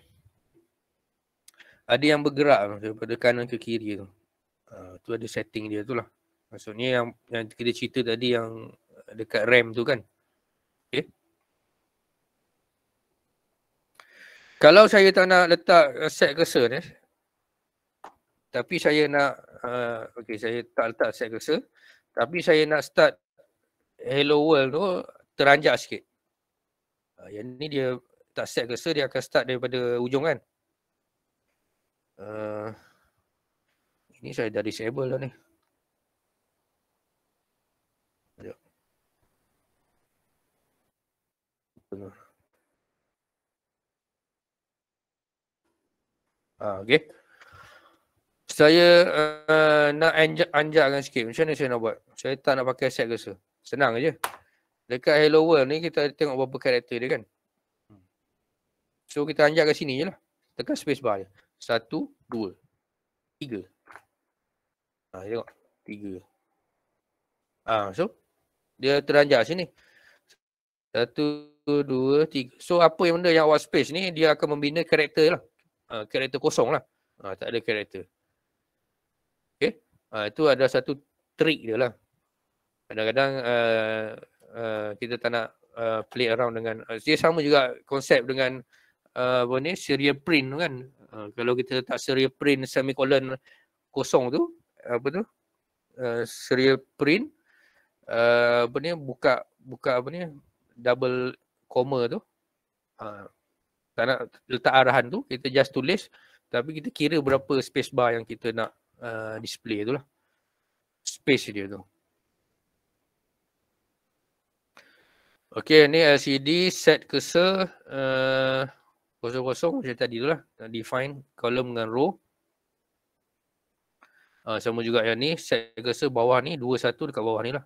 ada yang bergerak daripada kanan ke kiri tu uh, tu ada setting dia tu lah maksudnya yang, yang kita cerita tadi yang dekat RAM tu kan okay. Eh? kalau saya tak nak letak set cursor ni eh, tapi saya nak uh, okey saya tak letak set kuasa tapi saya nak start hello world tu teranjak sikit uh, yang ni dia tak set kuasa dia akan start daripada ujung kan uh, ini saya dah disable dah ni Ah, okay saya uh, nak anjak anjakkan sikit. Macam mana saya nak buat? Saya tak nak pakai set ke se. Senang aja. Dekat Hello World ni kita tengok berapa karakter dia kan. So kita anjak kat sini je lah. Tekan space bar je. Satu, dua, tiga. Ha, tengok. Tiga. Ha, so dia teranjak sini. Satu, dua, tiga. So apa yang benda yang awak space ni dia akan membina karakter lah. Ha, karakter kosong lah. Ha, tak ada karakter. Uh, itu ada satu trik dia lah. Kadang-kadang uh, uh, kita tak nak uh, play around dengan, uh, dia sama juga konsep dengan uh, apa ni, serial print kan. Uh, kalau kita tak serial print semicolon kosong tu, apa tu, uh, serial print, uh, apa ni, buka, buka apa ni, double comma tu. Uh, tak nak letak arahan tu, kita just tulis. Tapi kita kira berapa space bar yang kita nak uh, display tu lah. Space dia tu. Okay, ni LCD set cursor uh, kosong-kosong macam tadi tu lah. Define column dengan row. Uh, sama juga yang ni, set cursor bawah ni, dua satu dekat bawah ni lah.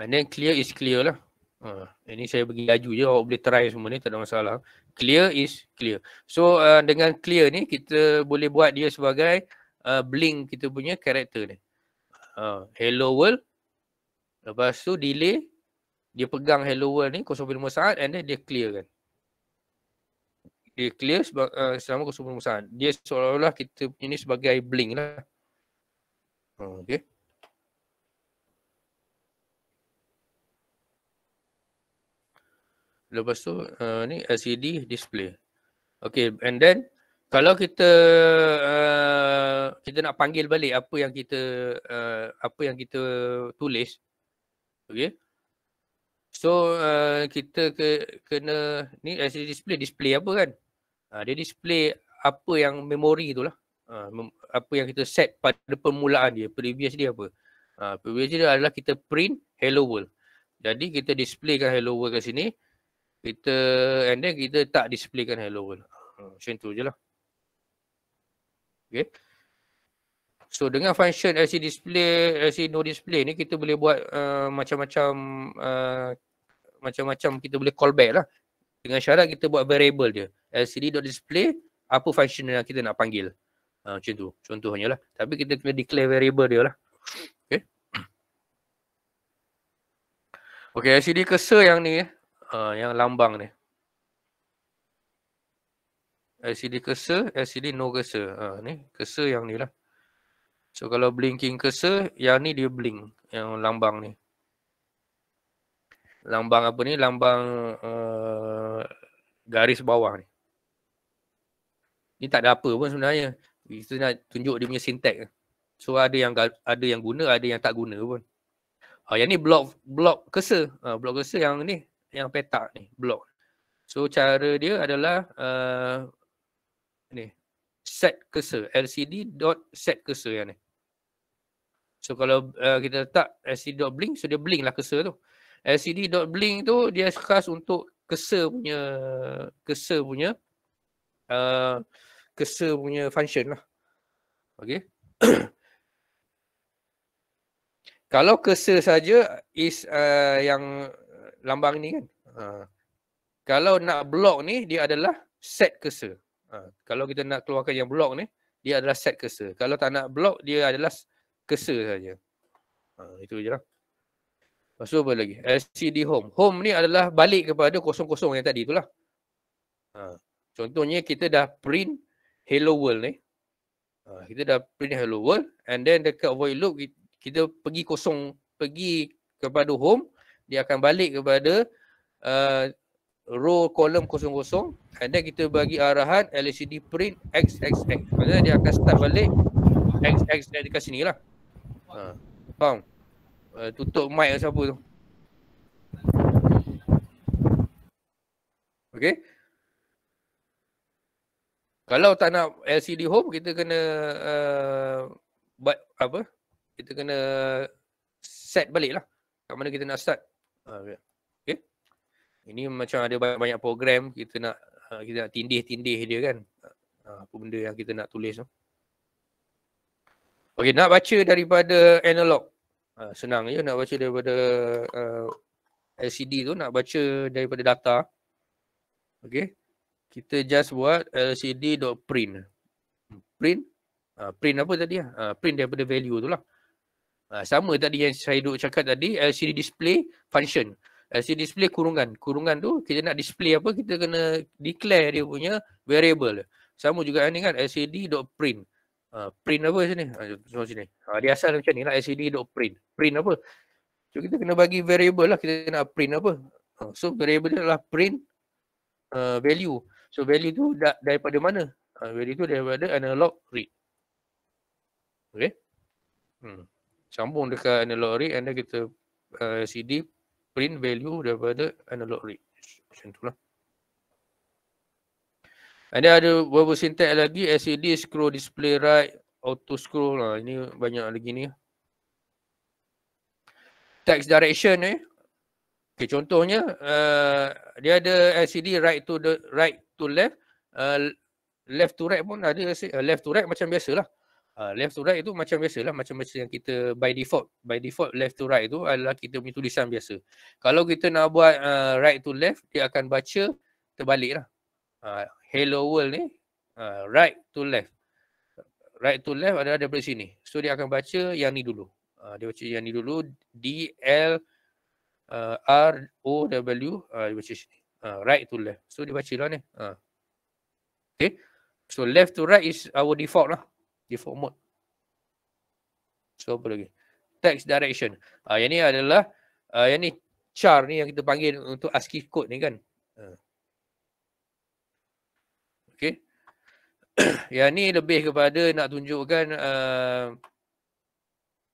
And then clear is clear lah. Uh, ini saya bagi laju je, awak boleh try semua ni, tak ada masalah. Clear is clear. So uh, dengan clear ni, kita boleh buat dia sebagai uh, blink kita punya karakter ni. Uh, ha, hello world. Lepas tu delay. Dia pegang hello world ni 0.5 saat and then dia clear kan. Dia clear sebab, uh, selama 0.5 saat. Dia seolah-olah kita punya ni sebagai blink lah. Uh, okay. lepas tu uh, ni LCD display okay and then kalau kita uh, kita nak panggil balik apa yang kita uh, apa yang kita tulis okay so uh, kita ke, kena ni LCD display display apa kan uh, dia display apa yang memori tu lah uh, mem- apa yang kita set pada permulaan dia previous dia apa uh, previous dia adalah kita print hello world jadi kita displaykan hello world kat sini kita and then kita tak displaykan hello world. Ha, macam tu je lah. Okay. So dengan function LCD display, LCD no display ni kita boleh buat uh, macam-macam uh, macam-macam uh, kita boleh call back lah. Dengan syarat kita buat variable dia. LCD dot display, apa function yang kita nak panggil. Uh, macam tu. Contohnya lah. Tapi kita kena declare variable dia lah. Okay. Okay, LCD cursor yang ni uh, yang lambang ni. LCD cursor, LCD no cursor. Ha, ni cursor yang ni lah. So kalau blinking cursor, yang ni dia blink. Yang lambang ni. Lambang apa ni? Lambang uh, garis bawah ni. Ni tak ada apa pun sebenarnya. Kita nak tunjuk dia punya syntax. So ada yang ada yang guna, ada yang tak guna pun. Ha, yang ni block block cursor. Ha, block cursor yang ni yang petak ni, blok. So cara dia adalah uh, ni, set kese LCD dot set kese yang ni. So kalau uh, kita letak LCD dot blink, so dia blink lah cursor tu. LCD dot blink tu dia khas untuk kese punya, kese punya, uh, cursor punya function lah. Okay. kalau kese saja is uh, yang lambang ni kan. Ha. Kalau nak blok ni, dia adalah set kese. Ha. Kalau kita nak keluarkan yang blok ni, dia adalah set kese. Kalau tak nak blok, dia adalah kese sahaja. Ha. Itu je lah. Lepas tu apa lagi? LCD home. Home ni adalah balik kepada kosong-kosong yang tadi itulah. Ha. Contohnya kita dah print hello world ni. Ha. Kita dah print hello world and then dekat void loop kita pergi kosong, pergi kepada home dia akan balik kepada uh, row kolom kosong kosong and then kita bagi arahan LCD print XXX maksudnya dia akan start balik XX dekat sini lah uh, faham? Uh, tutup mic ke siapa tu Okay. Kalau tak nak LCD home kita kena uh, buat apa? Kita kena set balik lah. Kat mana kita nak start. Ah, okay. Ini macam ada banyak-banyak program kita nak ah, kita nak tindih-tindih dia kan. Ah, apa benda yang kita nak tulis tu. Okey, nak baca daripada analog. senang je nak baca daripada LCD tu, nak baca daripada data. Okay, Kita just buat lcd.print. Print. Print apa tadi? Print daripada value tu lah. Ha, sama tadi yang saya duk cakap tadi LCD display function. LCD display kurungan. Kurungan tu kita nak display apa kita kena declare dia punya variable. Sama juga ni kan LCD dot print. Uh, print apa sini? Uh, so sini. Uh, dia asal macam ni lah LCD dot print. Print apa? So kita kena bagi variable lah kita nak print apa. Uh, so variable dia adalah print uh, value. So value tu da daripada mana? Uh, value tu daripada analog read. Okay. Hmm sambung dekat analog read and then kita uh, eh, CD print value daripada analog read. Macam tu lah. And then ada beberapa syntax lagi. LCD, scroll, display right, auto scroll lah. Ini banyak lagi ni. Text direction ni. Eh. Okay, contohnya uh, dia ada LCD right to the right to left. Uh, left to right pun ada. Uh, left to right macam biasalah uh, left to right itu macam biasalah macam macam yang kita by default by default left to right itu adalah kita punya tulisan biasa kalau kita nak buat uh, right to left dia akan baca terbalik lah uh, ah, hello world ni uh, right to left right to left adalah daripada sini so dia akan baca yang ni dulu uh, dia baca yang ni dulu D L uh, R O W uh, dia baca sini uh, right to left so dia baca lah ni uh. okay so left to right is our default lah default mode. So apa lagi? Text direction. Uh, yang ni adalah uh, yang ni char ni yang kita panggil untuk ASCII code ni kan. Uh. Ah. Okay. yang ni lebih kepada nak tunjukkan uh,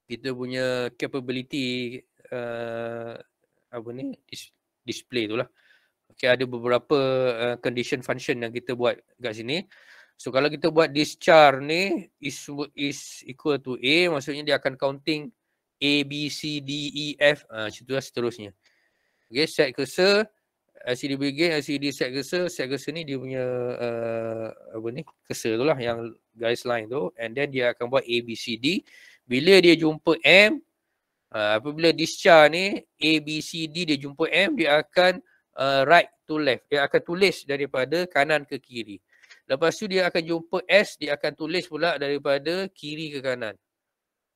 kita punya capability uh, apa ni Dis display tu lah. Okay, ada beberapa uh, condition function yang kita buat kat sini. So kalau kita buat discharge ni is is equal to A maksudnya dia akan counting A B C D E F ah ha, situlah seterusnya. Okey set cursor LCD begin LCD set cursor set cursor ni dia punya uh, apa ni cursor tu lah yang guys line tu and then dia akan buat A B C D bila dia jumpa M uh, apabila discharge ni A B C D dia jumpa M dia akan uh, right to left dia akan tulis daripada kanan ke kiri. Lepas tu dia akan jumpa S, dia akan tulis pula daripada kiri ke kanan.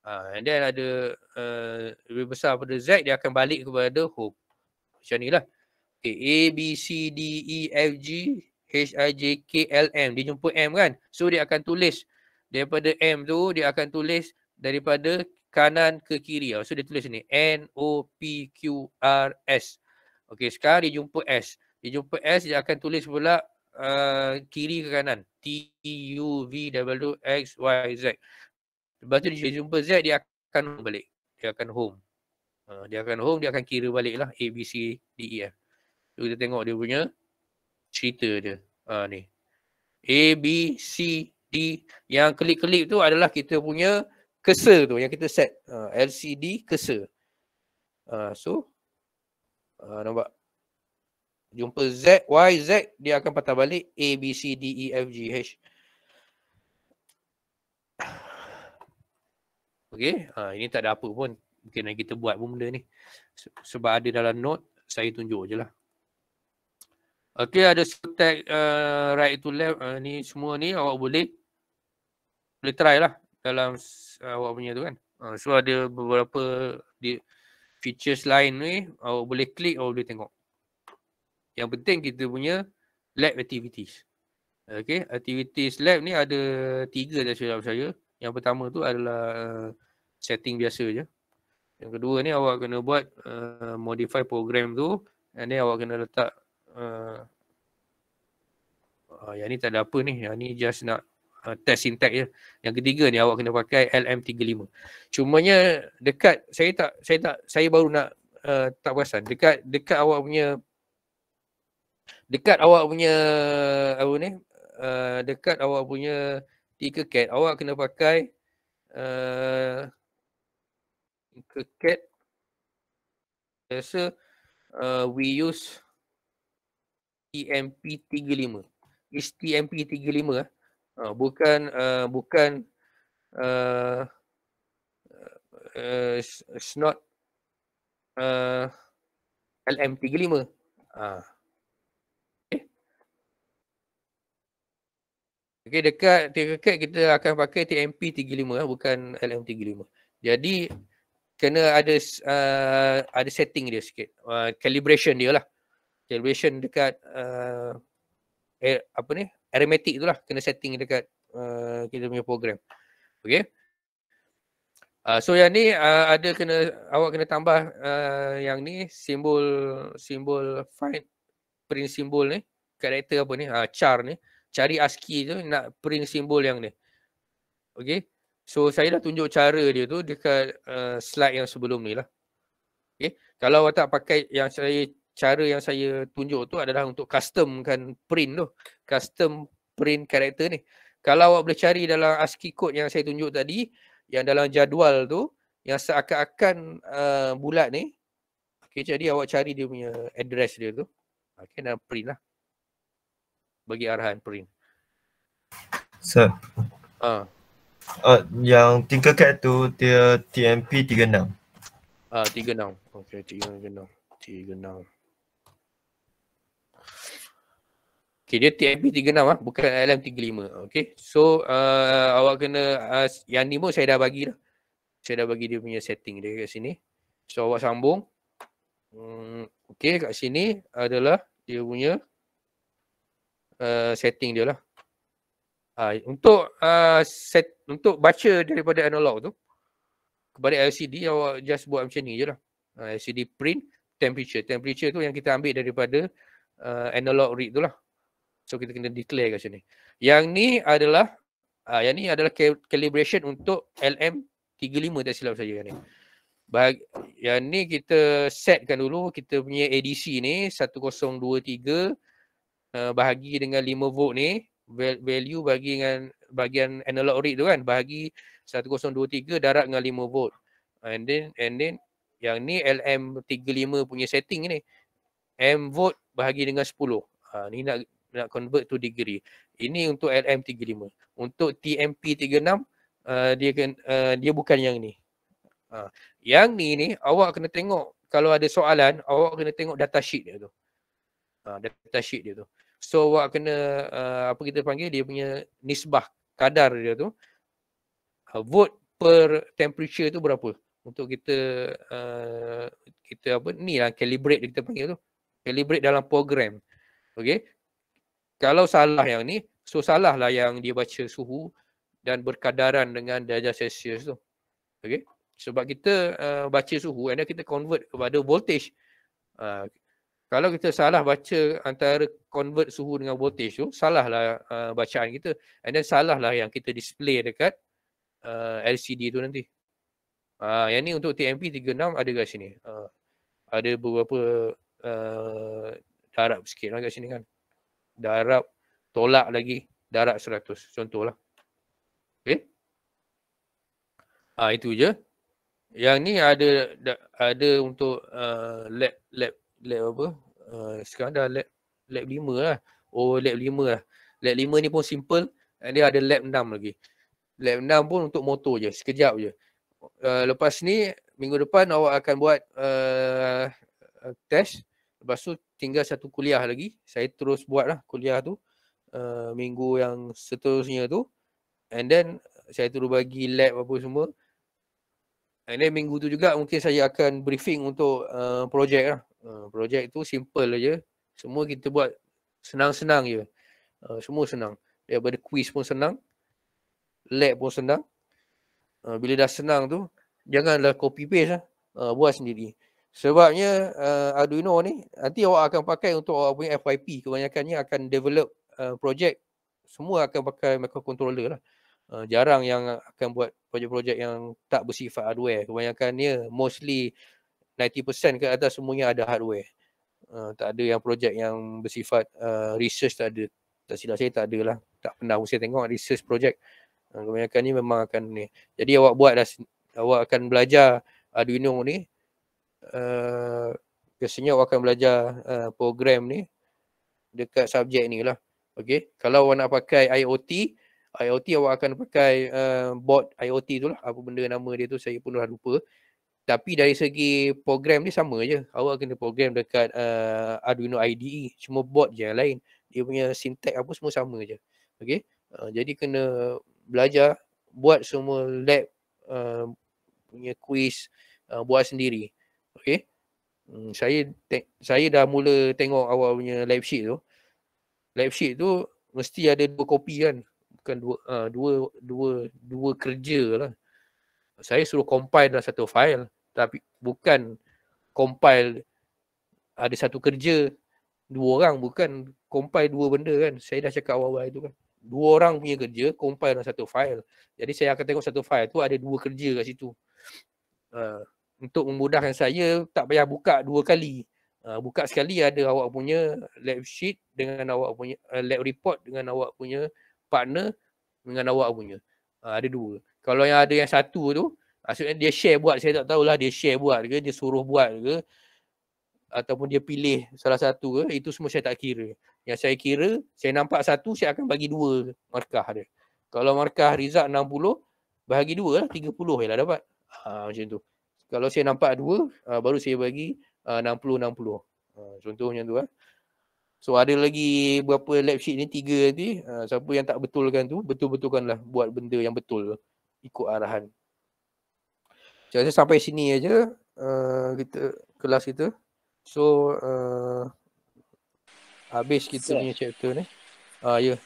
Uh, and then ada uh, lebih besar pada Z, dia akan balik kepada home. Macam ni lah. Okay, A, B, C, D, E, F, G, H, I, J, K, L, M. Dia jumpa M kan? So dia akan tulis daripada M tu, dia akan tulis daripada kanan ke kiri. Ha, so dia tulis ni N, O, P, Q, R, S. Okay, sekarang dia jumpa S. Dia jumpa S, dia akan tulis pula uh, kiri ke kanan T U V W X Y Z lepas tu dia hmm. jumpa Z dia akan balik dia akan home uh, dia akan home dia akan kira balik lah A B C D E F tu kita tengok dia punya cerita dia uh, ni A B C D yang klik-klik tu adalah kita punya cursor tu yang kita set uh, ah, LCD cursor uh, so uh, nampak jumpa Z, Y, Z, dia akan patah balik A, B, C, D, E, F, G, H. Okay, ha, ini tak ada apa pun. Mungkin yang kita buat pun benda ni. Sebab ada dalam note, saya tunjuk je lah. Okay, ada setak uh, right to left. Uh, ni semua ni awak boleh boleh try lah dalam uh, awak punya tu kan. Uh, so ada beberapa di features lain ni, awak boleh klik, awak boleh tengok. Yang penting kita punya lab activities. Okay, activities lab ni ada tiga dah silap saya. Yang pertama tu adalah uh, setting biasa je. Yang kedua ni awak kena buat uh, modify program tu. And ni awak kena letak uh, uh, yang ni tak ada apa ni. Yang ni just nak uh, test syntax je. Yang ketiga ni awak kena pakai LM35. Cumanya dekat saya tak, saya tak, saya baru nak uh, tak perasan. Dekat, dekat awak punya dekat awak punya apa ni uh, dekat awak punya tiga cat awak kena pakai uh, eh, ke cat biasa uh, we use TMP 35 is TMP 35 ah uh, bukan uh, bukan uh, uh, it's not uh, LM 35 ah uh. Okey dekat dekat kita akan pakai TMP 35 eh, bukan LM 35. Jadi kena ada uh, ada setting dia sikit. Uh, calibration dia lah. Calibration dekat uh, air, apa ni? Aromatic tu lah. Kena setting dekat uh, kita punya program. Okey. Uh, so yang ni uh, ada kena awak kena tambah uh, yang ni simbol simbol find print simbol ni karakter apa ni uh, char ni cari ASCII tu nak print simbol yang ni. Okay. So saya dah tunjuk cara dia tu dekat uh, slide yang sebelum ni lah. Okay. Kalau awak tak pakai yang saya cara yang saya tunjuk tu adalah untuk custom kan print tu. Custom print karakter ni. Kalau awak boleh cari dalam ASCII code yang saya tunjuk tadi yang dalam jadual tu yang seakan-akan uh, bulat ni. Okay jadi awak cari dia punya address dia tu. Okay dan print lah bagi arahan Perin. Sir. Ha. Uh, yang tinker cat tu dia TMP 36. Ah uh, 36. Okey 36. 36. Okey dia TMP 36 ah bukan LM 35. Okey. So uh, awak kena uh, yang ni pun saya dah bagi dah. Saya dah bagi dia punya setting dia kat sini. So awak sambung. Hmm, okey kat sini adalah dia punya Uh, setting dia lah. Uh, untuk uh, set untuk baca daripada analog tu kepada LCD awak just buat macam ni je lah. Uh, ah, LCD print temperature. Temperature tu yang kita ambil daripada uh, analog read tu lah. So kita kena declare kat sini. Yang ni adalah uh, yang ni adalah calibration untuk LM35 tak silap saya yang ni. Bag, yang ni kita setkan dulu kita punya ADC ni 1023 Eh, bahagi dengan 5 volt ni value bagi dengan bahagian analog rate tu kan bahagi 1023 darab dengan 5 volt and then and then yang ni LM35 punya setting ni M volt bahagi dengan 10 uh, ha, ni nak nak convert to degree ini untuk LM35 untuk TMP36 uh, eh, dia kan uh, dia bukan yang ni uh, yang ni ni awak kena tengok kalau ada soalan awak kena tengok data sheet dia tu uh, ha, data sheet dia tu So awak kena uh, apa kita panggil dia punya nisbah kadar dia tu. Uh, vote per temperature tu berapa? Untuk kita uh, kita apa ni lah calibrate kita panggil tu. Calibrate dalam program. Okay. Kalau salah yang ni, so salah lah yang dia baca suhu dan berkadaran dengan darjah Celsius tu. Okay. Sebab kita uh, baca suhu and then kita convert kepada voltage. Uh, kalau kita salah baca antara convert suhu dengan voltage tu salahlah uh, bacaan kita and then salahlah yang kita display dekat uh, LCD tu nanti. Ah uh, yang ni untuk TMP 36 ada kat sini. Uh, ada beberapa uh, darab sikit lah kat sini kan. Darab tolak lagi darab 100 contohlah. Okey. Ah uh, itu je. Yang ni ada ada untuk uh, lab lab lab apa uh, sekarang dah lab lab 5 lah oh lab 5 lah lab 5 ni pun simple eh, dia ada lab 6 lagi lab 6 pun untuk motor je sekejap je uh, lepas ni minggu depan awak akan buat uh, test lepas tu tinggal satu kuliah lagi saya terus buat lah kuliah tu uh, minggu yang seterusnya tu and then saya terus bagi lab apa semua And then minggu tu juga mungkin saya akan briefing untuk uh, projek lah. Eh, projek tu simple je. Semua kita buat senang-senang je. Uh, semua senang. Daripada quiz pun senang. Lab pun senang. Uh, bila dah senang tu, janganlah copy paste lah. Uh, buat sendiri. Sebabnya uh, Arduino ni, nanti awak akan pakai untuk awak punya FYP. Kebanyakannya akan develop uh, projek. Semua akan pakai microcontroller lah. Uh, jarang yang akan buat projek-projek yang tak bersifat hardware. Kebanyakannya mostly 90% ke atas semuanya ada hardware. Uh, tak ada yang projek yang bersifat uh, research tak ada. Tak silap saya tak ada lah. Tak pernah saya tengok research projek. Uh, kebanyakan ni memang akan ni. Jadi awak buat dah, awak akan belajar Arduino ni. Uh, biasanya awak akan belajar uh, program ni dekat subjek ni lah. Okay. Kalau awak nak pakai IoT, IoT awak akan pakai uh, board IoT tu lah. Apa benda nama dia tu saya pun dah lupa. Tapi dari segi program ni sama je. Awak kena program dekat uh, Arduino IDE. Cuma bot je yang lain. Dia punya syntax apa semua sama je. Okay. Uh, eh, jadi kena belajar buat semua lab uh, punya quiz uh, buat sendiri. Okay. Hmm, saya saya dah mula tengok awak punya lab sheet tu. Live sheet tu mesti ada dua kopi kan. Bukan dua, uh, dua, dua, dua kerja lah. Saya suruh compile dalam satu file tapi bukan compile ada satu kerja dua orang bukan compile dua benda kan saya dah cakap awal-awal itu kan dua orang punya kerja compile dalam satu file jadi saya akan tengok satu file tu ada dua kerja kat situ uh, untuk memudahkan saya tak payah buka dua kali uh, buka sekali ada awak punya lab sheet dengan awak punya uh, lab report dengan awak punya partner dengan awak punya uh, ada dua kalau yang ada yang satu tu Maksudnya dia share buat, saya tak tahulah dia share buat ke, dia suruh buat ke ataupun dia pilih salah satu ke, itu semua saya tak kira. Yang saya kira, saya nampak satu, saya akan bagi dua markah dia. Kalau markah Rizal 60, bahagi dua lah, 30 je lah dapat. Ha, macam tu. Kalau saya nampak dua, ha, baru saya bagi uh, 60-60. Ha, ha contoh macam tu lah. Ha. So ada lagi berapa lab sheet ni, tiga nanti. Ha, siapa yang tak betulkan tu, betul betulkan lah buat benda yang betul. Ikut arahan. Macam saya sampai sini aja uh, kita kelas kita. So uh, habis kita punya chapter ni. Ah uh, ya. Yeah.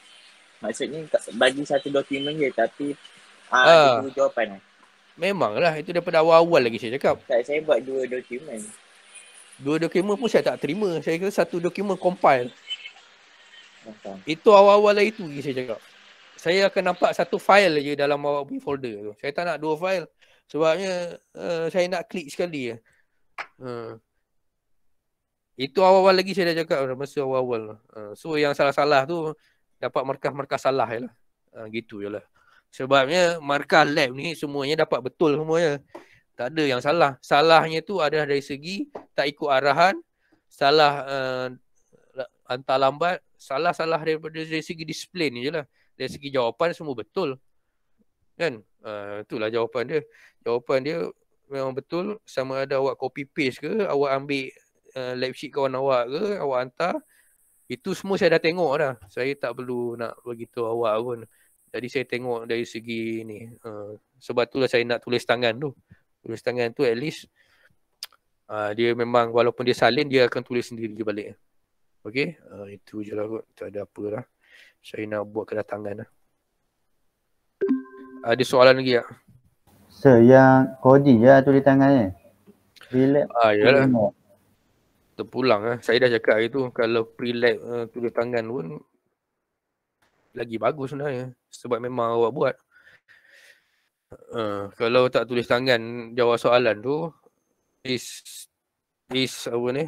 Maksudnya bagi satu dokumen je tapi ah uh, uh, jawapan. Eh? Memanglah itu daripada awal-awal lagi saya cakap. Tak, saya buat dua dokumen. Dua dokumen pun saya tak terima. Saya kira satu dokumen compile. Okay. Itu awal-awal lagi tu saya cakap. Saya akan nampak satu file je dalam awak punya folder tu. Saya tak nak dua file. Sebabnya uh, saya nak klik sekali ya. Uh. Itu awal-awal lagi saya dah cakap masa awal-awal. Uh. So yang salah-salah tu dapat markah-markah salah jelah. lah. uh, gitu lah. Sebabnya markah lab ni semuanya dapat betul semuanya. Tak ada yang salah. Salahnya tu adalah dari segi tak ikut arahan, salah uh, hantar lambat, salah-salah daripada dari segi display ni je lah. Dari segi jawapan semua betul. Kan? Ah, itulah jawapan dia. Jawapan dia memang betul sama ada awak copy paste ke, awak ambil uh, lab sheet kawan awak ke, awak hantar. Itu semua saya dah tengok dah. Saya tak perlu nak begitu awak pun. Jadi saya tengok dari segi ni. Uh, sebab itulah saya nak tulis tangan tu. Tulis tangan tu at least uh, dia memang walaupun dia salin, dia akan tulis sendiri balik. Okay, uh, itu je lah kot. Tak ada apa lah. Saya nak buat kedatangan lah ada soalan lagi tak? Sir, yang Kodi ya lah tulis tangannya. Relap. Ah, lah. Terpulang lah. Saya dah cakap hari tu, kalau prelap uh, eh, tulis tangan pun lagi bagus sebenarnya. Sebab memang awak buat. Uh, kalau tak tulis tangan jawab soalan tu, is is apa ni?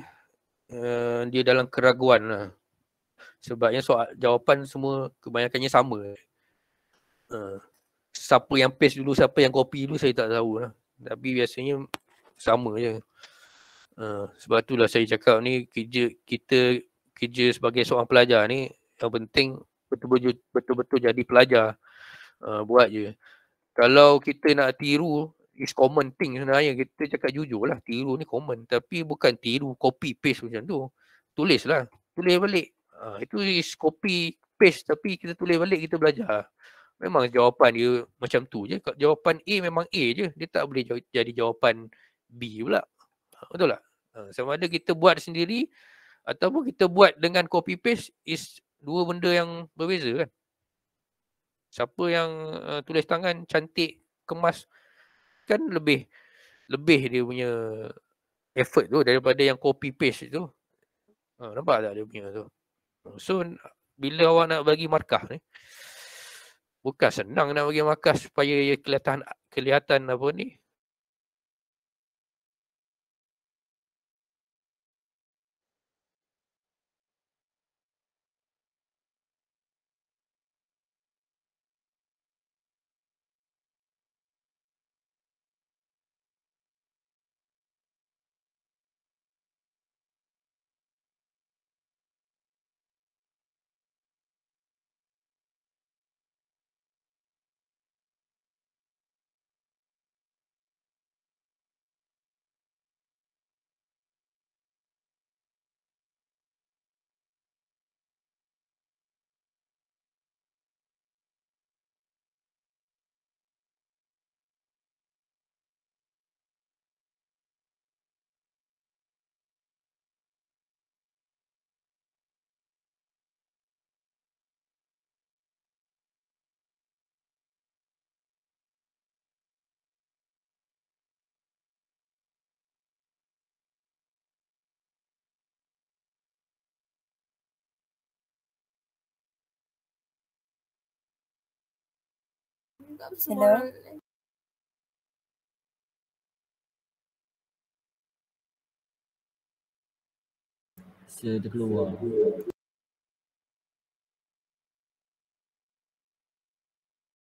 Uh, dia dalam keraguan lah. Sebabnya soal, jawapan semua kebanyakannya sama. Uh, siapa yang paste dulu, siapa yang copy dulu saya tak tahu lah. Tapi biasanya sama je. Uh, sebab itulah saya cakap ni kerja kita kerja sebagai seorang pelajar ni yang penting betul-betul betul-betul jadi pelajar uh, buat je. Kalau kita nak tiru is common thing sebenarnya kita cakap jujur lah tiru ni common tapi bukan tiru copy paste macam tu tulis lah tulis balik uh, itu is copy paste tapi kita tulis balik kita belajar memang jawapan dia macam tu je. Jawapan A memang A je. Dia tak boleh jadi jawapan B pula. Ha, betul tak? Ha, sama ada kita buat sendiri ataupun kita buat dengan copy paste is dua benda yang berbeza kan. Siapa yang uh, tulis tangan cantik, kemas kan lebih lebih dia punya effort tu daripada yang copy paste tu. Ha, nampak tak dia punya tu? So, bila awak nak bagi markah ni, bukan senang nak bagi Makkah supaya kelihatan kelihatan apa ni Hello. Saya dah